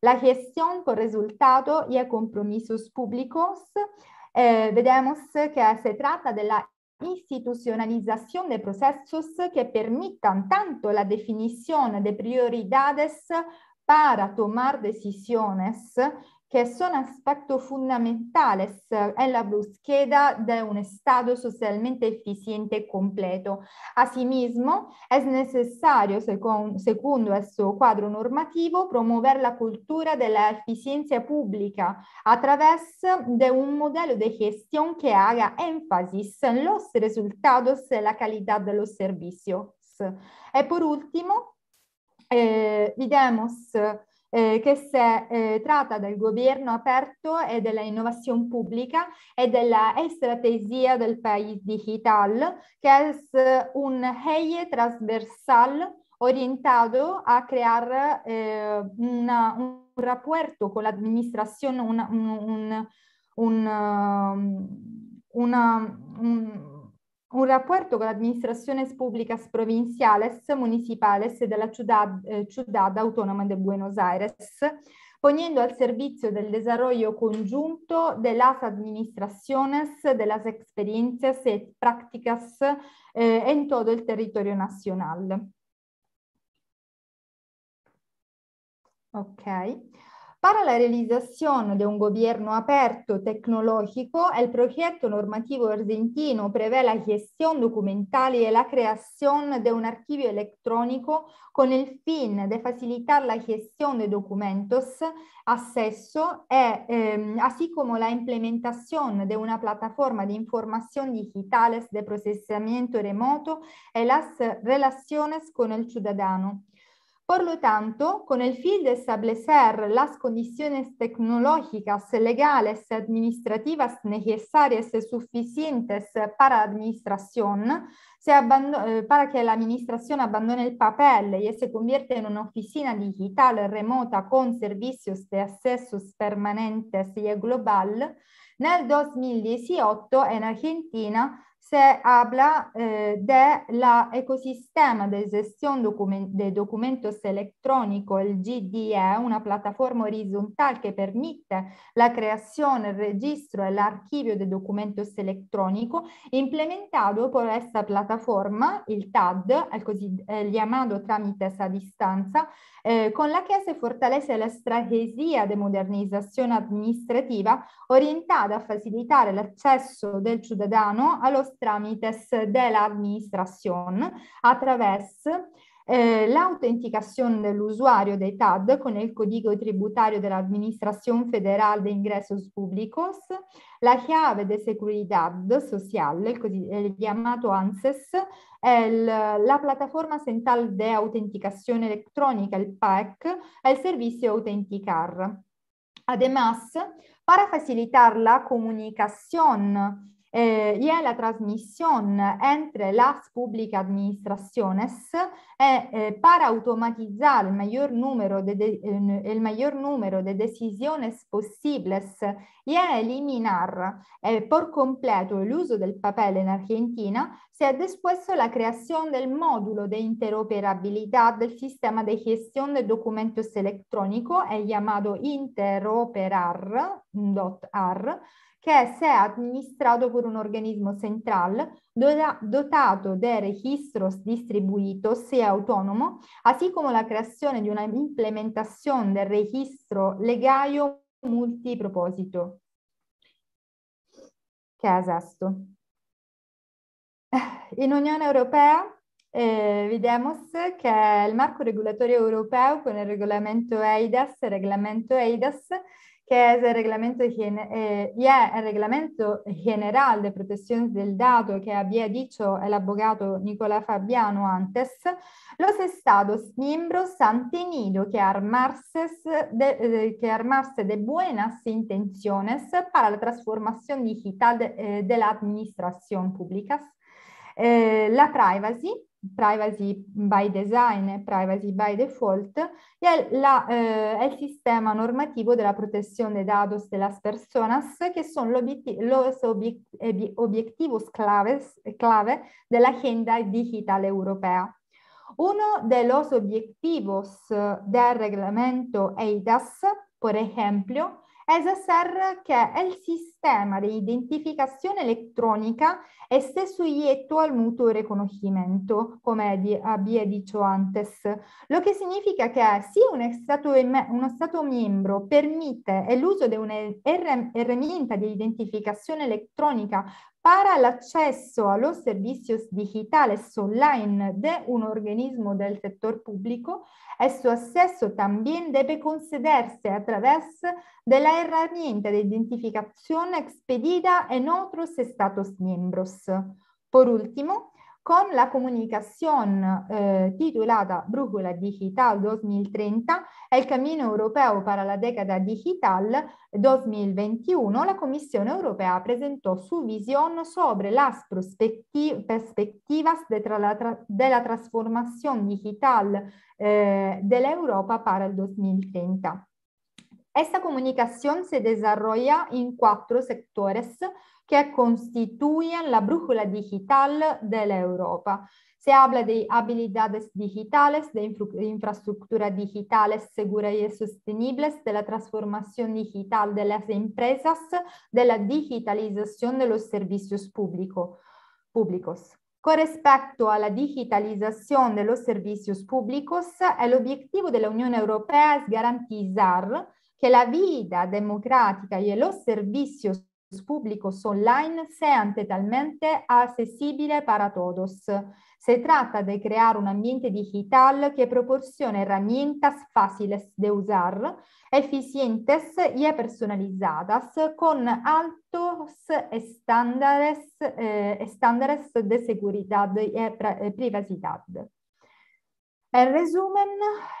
S4: la gestión con resultado y compromisos públicos, eh, vemos que se trata de la institucionalización de procesos que permitan tanto la definición de prioridades para tomar decisiones che sono aspetto fondamentale en la búsqueda de un stato socialmente efficiente e completo. Asimismo, è necessario, secondo questo quadro normativo, promuovere la cultura dell'efficienza pubblica attraverso un modello di gestione che haga énfasis sui risultati e la qualità de los E per ultimo, eh, videmos eh, che si eh, tratta del governo aperto e dell'innovazione pubblica e della strategia del paese digital, che è un eje trasversale orientato a creare eh, una, un rapporto con l'amministrazione, un, un, un, um, una, un un rapporto con l'administraciones públicas provinciales, municipales della ciudad, eh, ciudad autonoma de Buenos Aires, poniendo al servizio del desarrollo congiunto de las administraciones, de las experiencias y prácticas eh, en todo el territorio nacional. Ok. Para la realizzazione di un governo aperto tecnologico, il progetto normativo argentino prevé la gestione documentale e la creazione di un archivio elettronico con il fin di facilitare la gestione de documenti, acceso, e, eh, la implementazione di una plataforma di informazioni digitali di processamento remoto e le relazioni con il cittadino. Por lo tanto, con el fin de establecer las condiciones tecnológicas, legales, administrativas necesarias y suficientes para, administración, se eh, para que la administración abandone el papel y se convierta en una oficina digital remota con servicios de accesos permanentes y global, nel 2018 en Argentina se habla eh, del ecosistema de gestión document de documentos electrónicos, el GDE, una plataforma horizontal que permite la creación, el registro y el archivio de documentos electrónicos, implementado por esta plataforma, el TAD, el, così, el llamado trámites a distanza, eh, con la que se fortalece la estrategia de modernización administrativa orientada a facilitar el acceso del ciudadano a los trámites de la administración a través eh, l'autenticazione dell'usuario dei TAD con il codice tributario dell'Administrazione Federale de Ingressos Públicos, la chiave de seguridad social, il chiamato ANSES, el, la piattaforma centrale de autenticazione elettronica, il PAC, e il servizio Autenticar. Además, per facilitare la comunicazione eh, y a la transmisión entre las públicas administraciones eh, eh, para automatizar el mayor número de, de el eh, mayor número de decisiones posibles y a eliminar eh, por completo el uso del papel en Argentina, se ha dispuesto la creación del módulo de interoperabilidad del sistema de gestión de documentos electrónicos, el llamado interoperar.ar, che se amministrato por un organismo central dotado de registros distribuidos y autonomo, así como la creazione di una implementazione del registro legaio multipropósito. Che è sesto. In Unione Europea eh, vediamo che il marco regolatorio europeo con il regolamento EIDAS, regolamento EIDAS que es el reglamento, eh, ya el reglamento general de protección del dato que había dicho el abogado Nicolás Fabiano antes, los estados miembros han tenido que armarse de, de, eh, que armarse de buenas intenciones para la transformación digital de, eh, de la administración pública, eh, la privacy privacy by design, e privacy by default, è, la, eh, è, il sistema normativo della protezione dados de las personas, che sono los objetivos clave dell'agenda digitale europea. Uno de los objetivos del reglamento EIDAS, por ejemplo, ESSER che è il sistema di identificazione elettronica e stesso ietto al mutuo riconoscimento, come di, abbia eh, detto antes, lo che significa che sì, un stato, uno Stato membro permette l'uso di un'erramienta di identificazione elettronica para l'accesso a los servicios digitales online de un organismo del settore pubblico, su acceso también debe concederse a través de la herramienta de identificazione expedita en otros Estados miembros. Por último, con la comunicazione eh, titolata Brújula Digital 2030, el camino europeo para la década digital 2021, la Commissione europea presentò su visione sobre las perspectivas de tra la della trasformazione digital eh, dell'Europa per il 2030. Questa comunicazione si desarrolla in quattro settori che constituyen la brújula digital de la Europa. Se habla de habilidades digitales, de infraestructura digitales seguras y sostenibles, de la transformación digital de las empresas, de la digitalización de los servicios público, públicos. Con respecto a la digitalización de los servicios públicos, el objetivo de la Unión Europea es garantizar que la vida democrática y los servicios públicos online sean totalmente accesibles para todos. Se trata de crear un ambiente digital que proporcione herramientas fáciles de usar, eficientes y personalizadas con altos estándares, eh, estándares de seguridad y eh, eh, privacidad. En resumen,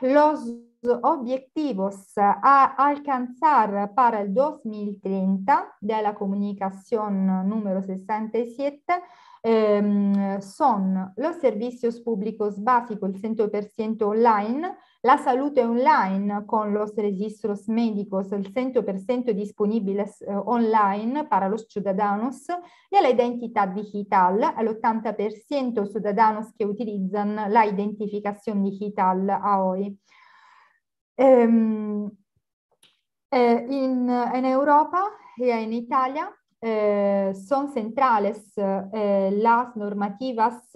S4: los objetivos a alcanzar para el 2030 de la comunicación número 67 eh, son los servicios públicos básicos, el 100% online, la salud online con los registros médicos, el 100% disponibles eh, online para los ciudadanos y la identidad digital, el 80% ciudadanos que utilizan la identificación digital a hoy. Ehm, eh, in, en Europa e in Italia eh, son centrales eh, las normativas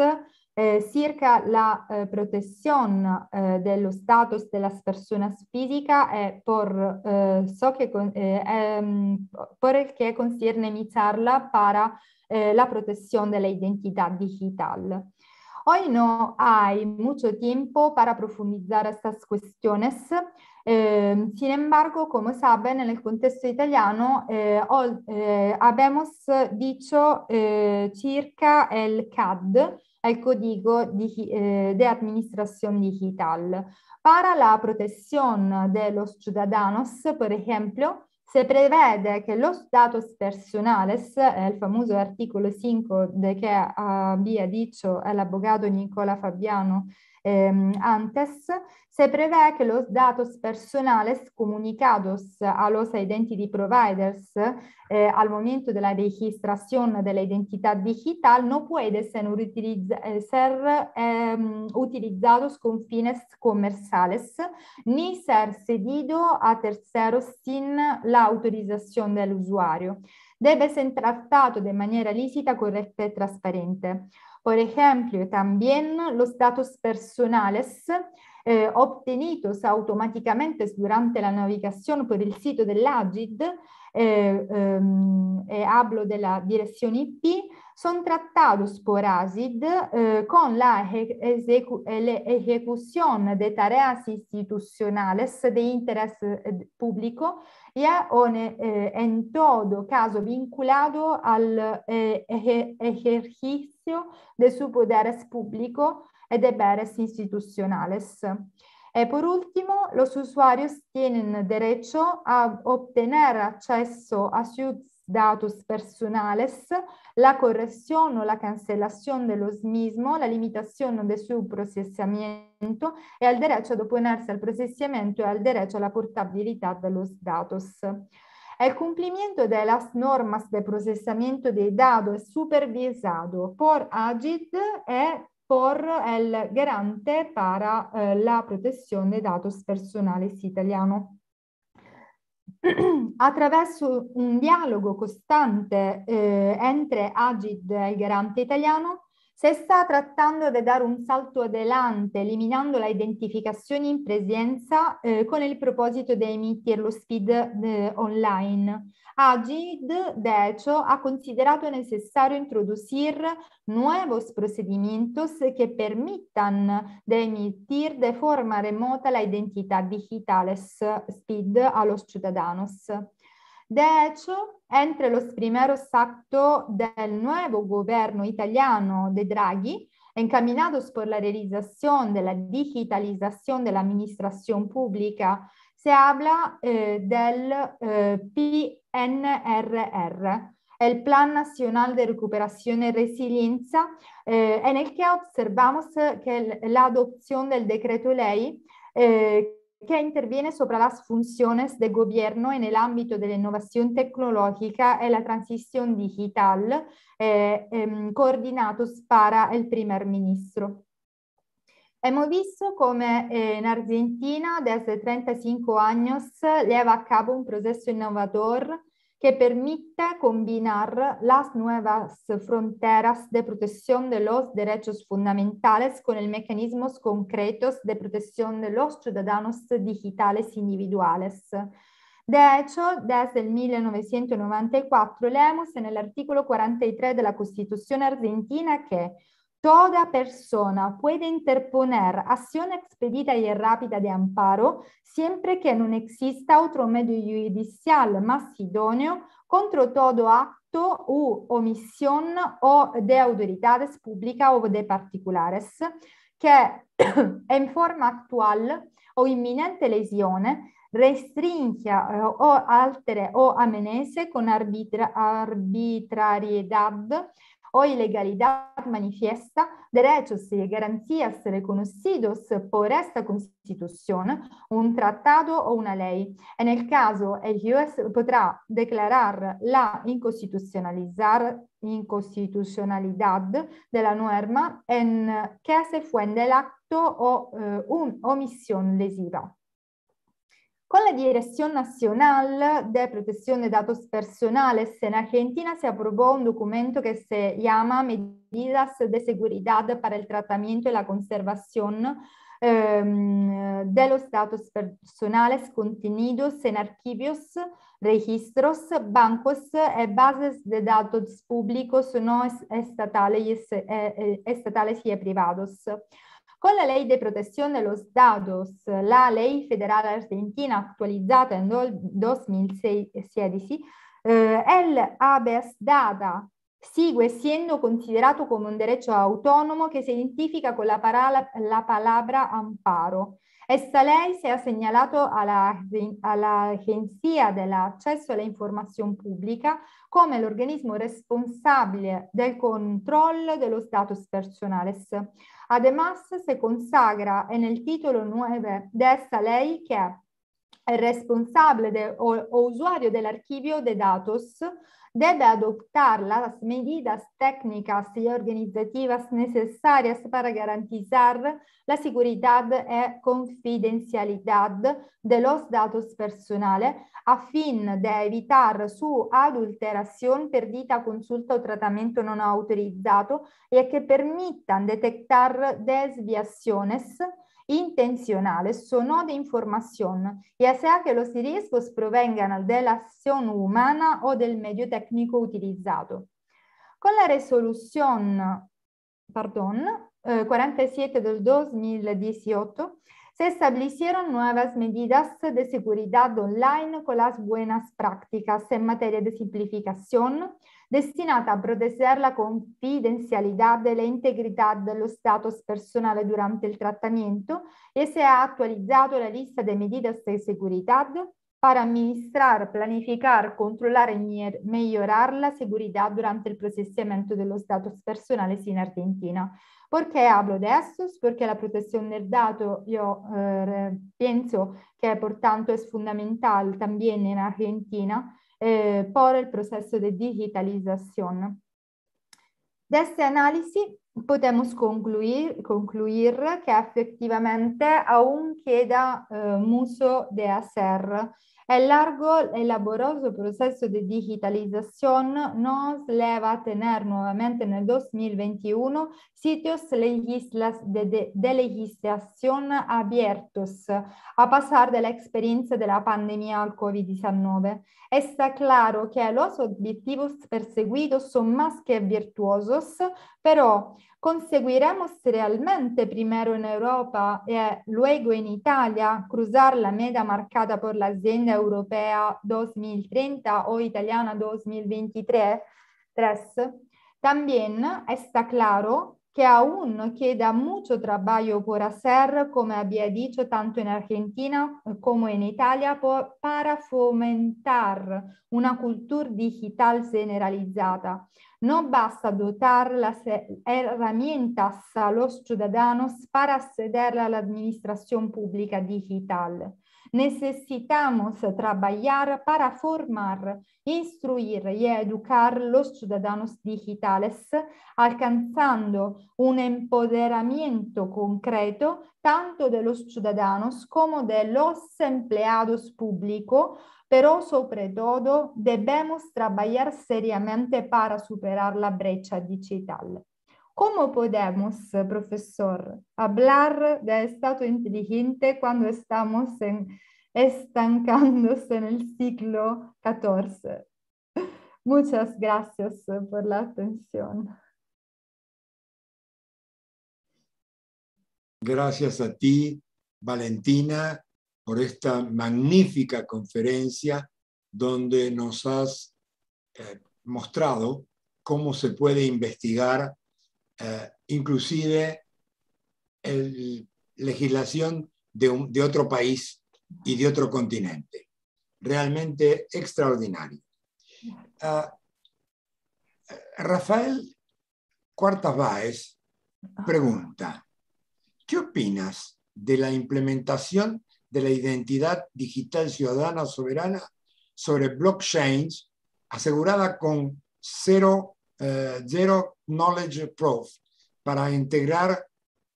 S4: eh, circa la eh, protección eh, dello status de las personas físicas por, so che ehm, por el que concierne mi charla para la protección de la identidad digital. Hoy no hay mucho tiempo para profundizar estas cuestiones. Eh, sin embargo, como saben, en el contexto italiano eh, ho, eh, abbiamo dicho eh, circa el CAD, el Código de, eh, de Administración Digital, para la protección de los ciudadanos, por ejemplo, se prevede che lo status personales, è il famoso articolo 5 de che había ah, dicho el abogado Nicola Fabiano ehm, antes, se prevé que los datos personales comunicados a los identity providers eh, al momento de la registración de la identidad digital no pueden eh, ser, utiliz ser eh, utilizados con fines comerciales ni ser cedido a terceros sin la autorización del usuario. Debe ser tratado de manera lícita, correcta y transparente. Por ejemplo, también los datos personales eh, obtenidos automáticamente durante la navigación por el sitio del AGID, eh, eh, hablo de la dirección IP, son tratados por ASID eh, con la ejecu ejecución de tareas institucionales de interés eh, público, ya o eh, en todo caso vinculado al eh, ejercicio de su poderes público y deberes institucionales. E eh, por último, los usuarios tienen derecho a obtener acceso a sus datos personales, la corrección o la cancelación de los mismos, la limitación de su procesamiento e al derecho ad oponersi al processamento e al derecho alla portabilità de los datos. El cumplimiento de las normas de procesamiento de datos es supervisado por AGID e por el garante para eh, la protección de datos personales italiano. attraverso un dialogo costante eh, entre Agid e il garante italiano se sta trattando di dare un salto adelante, eliminando la identificazione in presenza eh, con il proposito di emettere lo SPID eh, online. Agid, decio, ha considerato necessario introducir nuovi procedimenti che permettano di emettere de forma remota la identità digitales SPID a los ciudadanos. De hecho, entre los primeros actos del nuevo gobierno italiano de Draghi, encaminados por la realización de la digitalización de la administración pública, se habla eh, del eh, PNRR, el Plan Nacional de Recuperación y Resiliencia, eh, en el que observamos eh, que la adopción del decreto ley eh, che interviene sopra le funzioni del governo e nell'ambito dell'innovazione tecnologica e la transizione digital, eh, eh, coordinados para el primer ministro. Abbiamo visto come eh, in Argentina da 35 años lleva a cabo un processo innovador que permite combinar las nuevas fronteras de protección de los derechos fundamentales con el mecanismos concretos de protección de los ciudadanos digitales individuales. De hecho, desde el 1994 leemos en el artículo 43 de la Constitución argentina que Toda persona puede interponer acción expedita y rápida de amparo siempre que no exista otro medio judicial más idóneo contra todo acto u omisión o de autoridades públicas o de particulares que en forma actual o inminente lesione restrinja eh, o altere o amenese con arbitra arbitrariedad o legalidad manifiesta, derechos y garantías reconocidos por esta Constitución, un tratado o una ley. En el caso, el juez podrá declarar la inconstitucionalizar inconstitucionalidad de la norma en que se fue en el acto o eh, un omisión lesiva. Con la Direzione Nazionale de Protezione de Datos Personales en Argentina se aprobó un documento che si chiama Medidas de Seguridad para el Tratamiento y la Conservación eh, de los Datos Personales contenidos en Archivios, registros, bancos y bases de datos públicos no estatales y, estatales y privados. Con la Ley de Protección de los Dados, la ley federal argentina actualizada nel 2016, eh, el habeas data sigue siendo considerato come un derecho autonomo che si identifica con la, palabra, la palabra amparo. Esta ley se ha segnalato alla, all'Agenzia dell'Accesso alla Informazione Pubblica come l'organismo responsabile del controllo dello status personales. Además, se consagra en el título 9 de esta ley que el responsable de, o, o usuario del archivio de datos deve adoptar le misure tecniche e organizzative necessarie per garantire la sicurezza e confidencialidad de los datos personales a fin de evitare su adulteración, perdita, consulta o trattamento non autorizzato e che permettano di detectare desviazioni intenzionale sono di informazione, ya sea che los riesgos provengano de la acción o del medio tecnico utilizzato. Con la risoluzione eh, 47 del 2018, se establecieron nuevas medidas de seguridad online con las buenas prácticas en materia de simplificación, destinata a proteggere la confidenzialità de la dello status personale durante il trattamento e si è actualizado la lista de medidas de seguridad per amministrare, planificar, controllare e migliorare la sicurezza durante il processamento dello status personale in Argentina. Perché qué hablo de esto? la protezione del dato io eh, pienso que por tanto es fundamental también en Argentina eh, por el proceso de digitalización. De este análisis podemos concluir, concluir que efectivamente aún queda eh, mucho de hacer è largo e laboroso proceso de digitalización nos leva a tener nuevamente en el 2021 sitios de, de, de, legislación abiertos, a pasar de la experiencia de la pandemia al COVID-19. Está claro que los objetivos perseguidos son más que virtuosos, pero conseguiremos realmente primero in Europa e luego in Italia cruzar la meta marcata por la Europea 2030 o Italiana 2023? Tres. También está claro que aún queda mucho trabajo por hacer, como había dicho, tanto en Argentina como en Italia, por, para fomentar una cultura digital generalizada. Non basta dotar las herramientas a los ciudadanos para acceder a la administración pública digital. Necesitamos trabajar para formar, instruir y educar los ciudadanos digitales, alcanzando un empoderamiento concreto tanto de los ciudadanos como de los empleados públicos, pero sobre todo debemos trabajar seriamente para superar la brecha digital. ¿Cómo podemos, profesor, hablar de Estado inteligente cuando estamos en, estancándose en el siglo XIV? Muchas gracias eh, por la atención.
S2: Gracias a ti, Valentina por esta magnífica conferencia donde nos has eh, mostrado cómo se puede investigar eh, inclusive la legislación de, otro país y de otro continente. Realmente extraordinario. Eh, Rafael Cuartas Báez pregunta, ¿qué opinas de la implementación de la identidad digital ciudadana soberana sobre blockchains, asegurada con cero eh, zero Knowledge Proof, para integrar,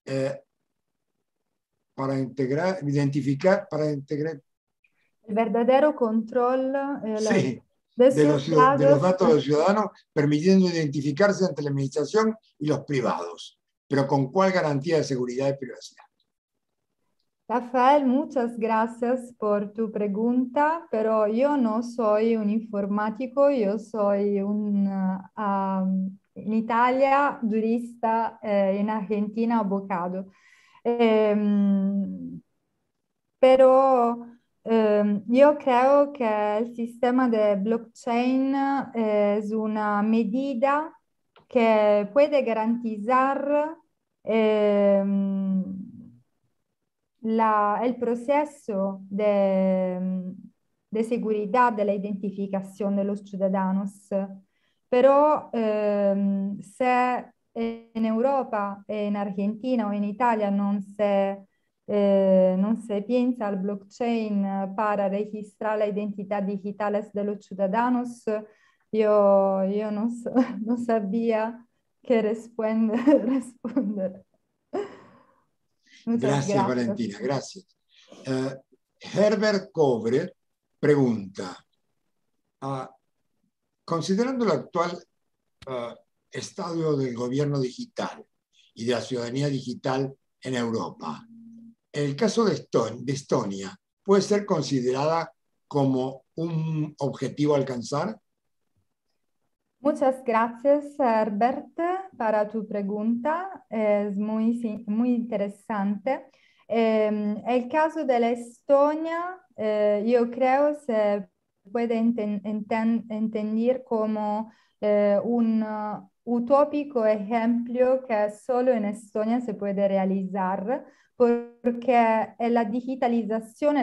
S2: eh, para integrar, identificar, para integrar.
S4: El verdadero control. Eh, de, los, de los datos del
S2: permitiendo identificarse ante la administración y los privados, pero con cuál garantía de seguridad y privacidad.
S4: Rafael, muchas gracias por tu pregunta, pero yo no soy un informático, yo soy un, uh, ah, um, in Italia giurista, eh, in Argentina avvocato. Ehm, però ehm, io credo che il sistema del blockchain è eh, una medida che può garantire ehm, la, è il processo de, de segurità dell'identificazione dei ciudadanos. Però ehm, se in Europa, in Argentina o in Italia non si, eh, non si pensa al blockchain per registrare l'identità digitale dei ciudadanos, io, io non, so, non sappia che rispondere. gracias, Valentina, gracias.
S2: Eh, Herbert Cobre pregunta, ah, considerando el actual eh, estado del gobierno digital y de la ciudadanía digital en Europa, el caso de, de Estonia puede ser considerada como un objetivo a alcanzar?
S4: Muchas gracias, Herbert, para tu pregunta. Es muy, muy interesante. Eh, el caso de la Estonia, eh, yo creo, se puede enten, enten, entender como eh, un uh, utópico ejemplo que solo en Estonia se puede realizar, porque la digitalización,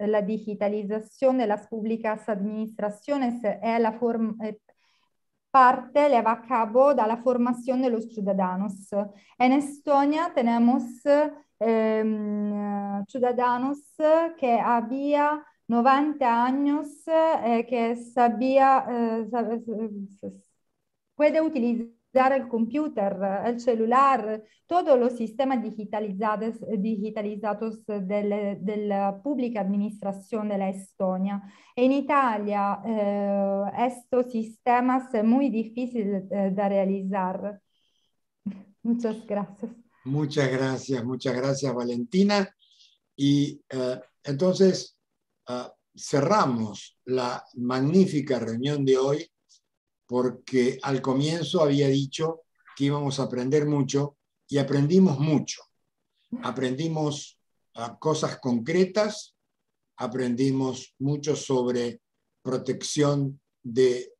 S4: la digitalización de las públicas administraciones es eh, la forma eh, parte lleva a cabo dalla formazione formación de los ciudadanos. En Estonia tenemos ehm, eh, ciudadanos que había 90 años eh, que sabía, eh, puede utilizar el computer, eh, el celular, todos los sistemas digitalizados, eh, digitalizados eh, de la pública administración de la Estonia. En Italia, estos sistemas muy difíciles de realizar. Muchas gracias.
S2: Muchas gracias, muchas gracias Valentina. Y entonces ah, cerramos la magnífica reunión de hoy porque al comienzo había dicho que íbamos a aprender mucho y aprendimos mucho. Aprendimos ah, cosas concretas, aprendimos mucho sobre protección de eh,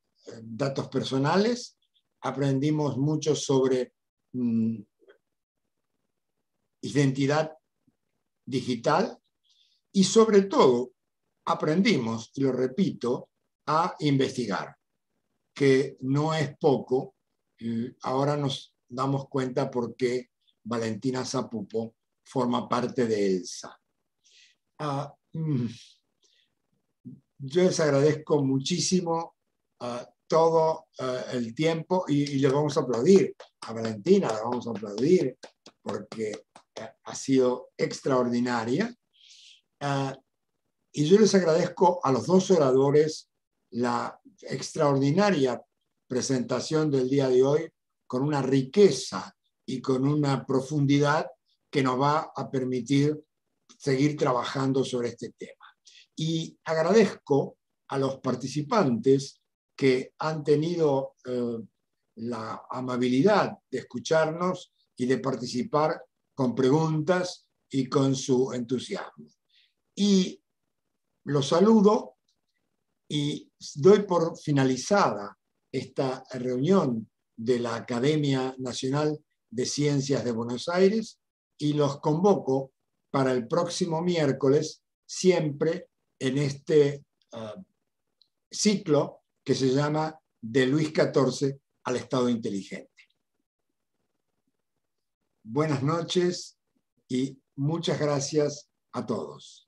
S2: datos personales, aprendimos mucho sobre mm, identidad digital y sobre todo aprendimos, y lo repito, a investigar que no es poco. ahora nos damos cuenta por qué Valentina Zapupo forma parte de ELSA. Ah, mm, yo les agradezco muchísimo ah, todo ah, el tiempo y, y, les vamos a aplaudir. A Valentina la vamos a aplaudir porque eh, ha sido extraordinaria. y yo les agradezco a los dos oradores la extraordinaria presentación del día de hoy con una riqueza y con una profundidad que nos va a permitir seguir trabajando sobre este tema. Y agradezco a los participantes que han tenido eh, la amabilidad de escucharnos y de participar con preguntas y con su entusiasmo. Y los saludo y doy por finalizada esta reunión de la Academia Nacional de Ciencias de Buenos Aires y los convoco para el próximo miércoles, siempre en este ah, ciclo que se llama De Luis XIV al Estado Inteligente. Buenas noches y muchas gracias a todos.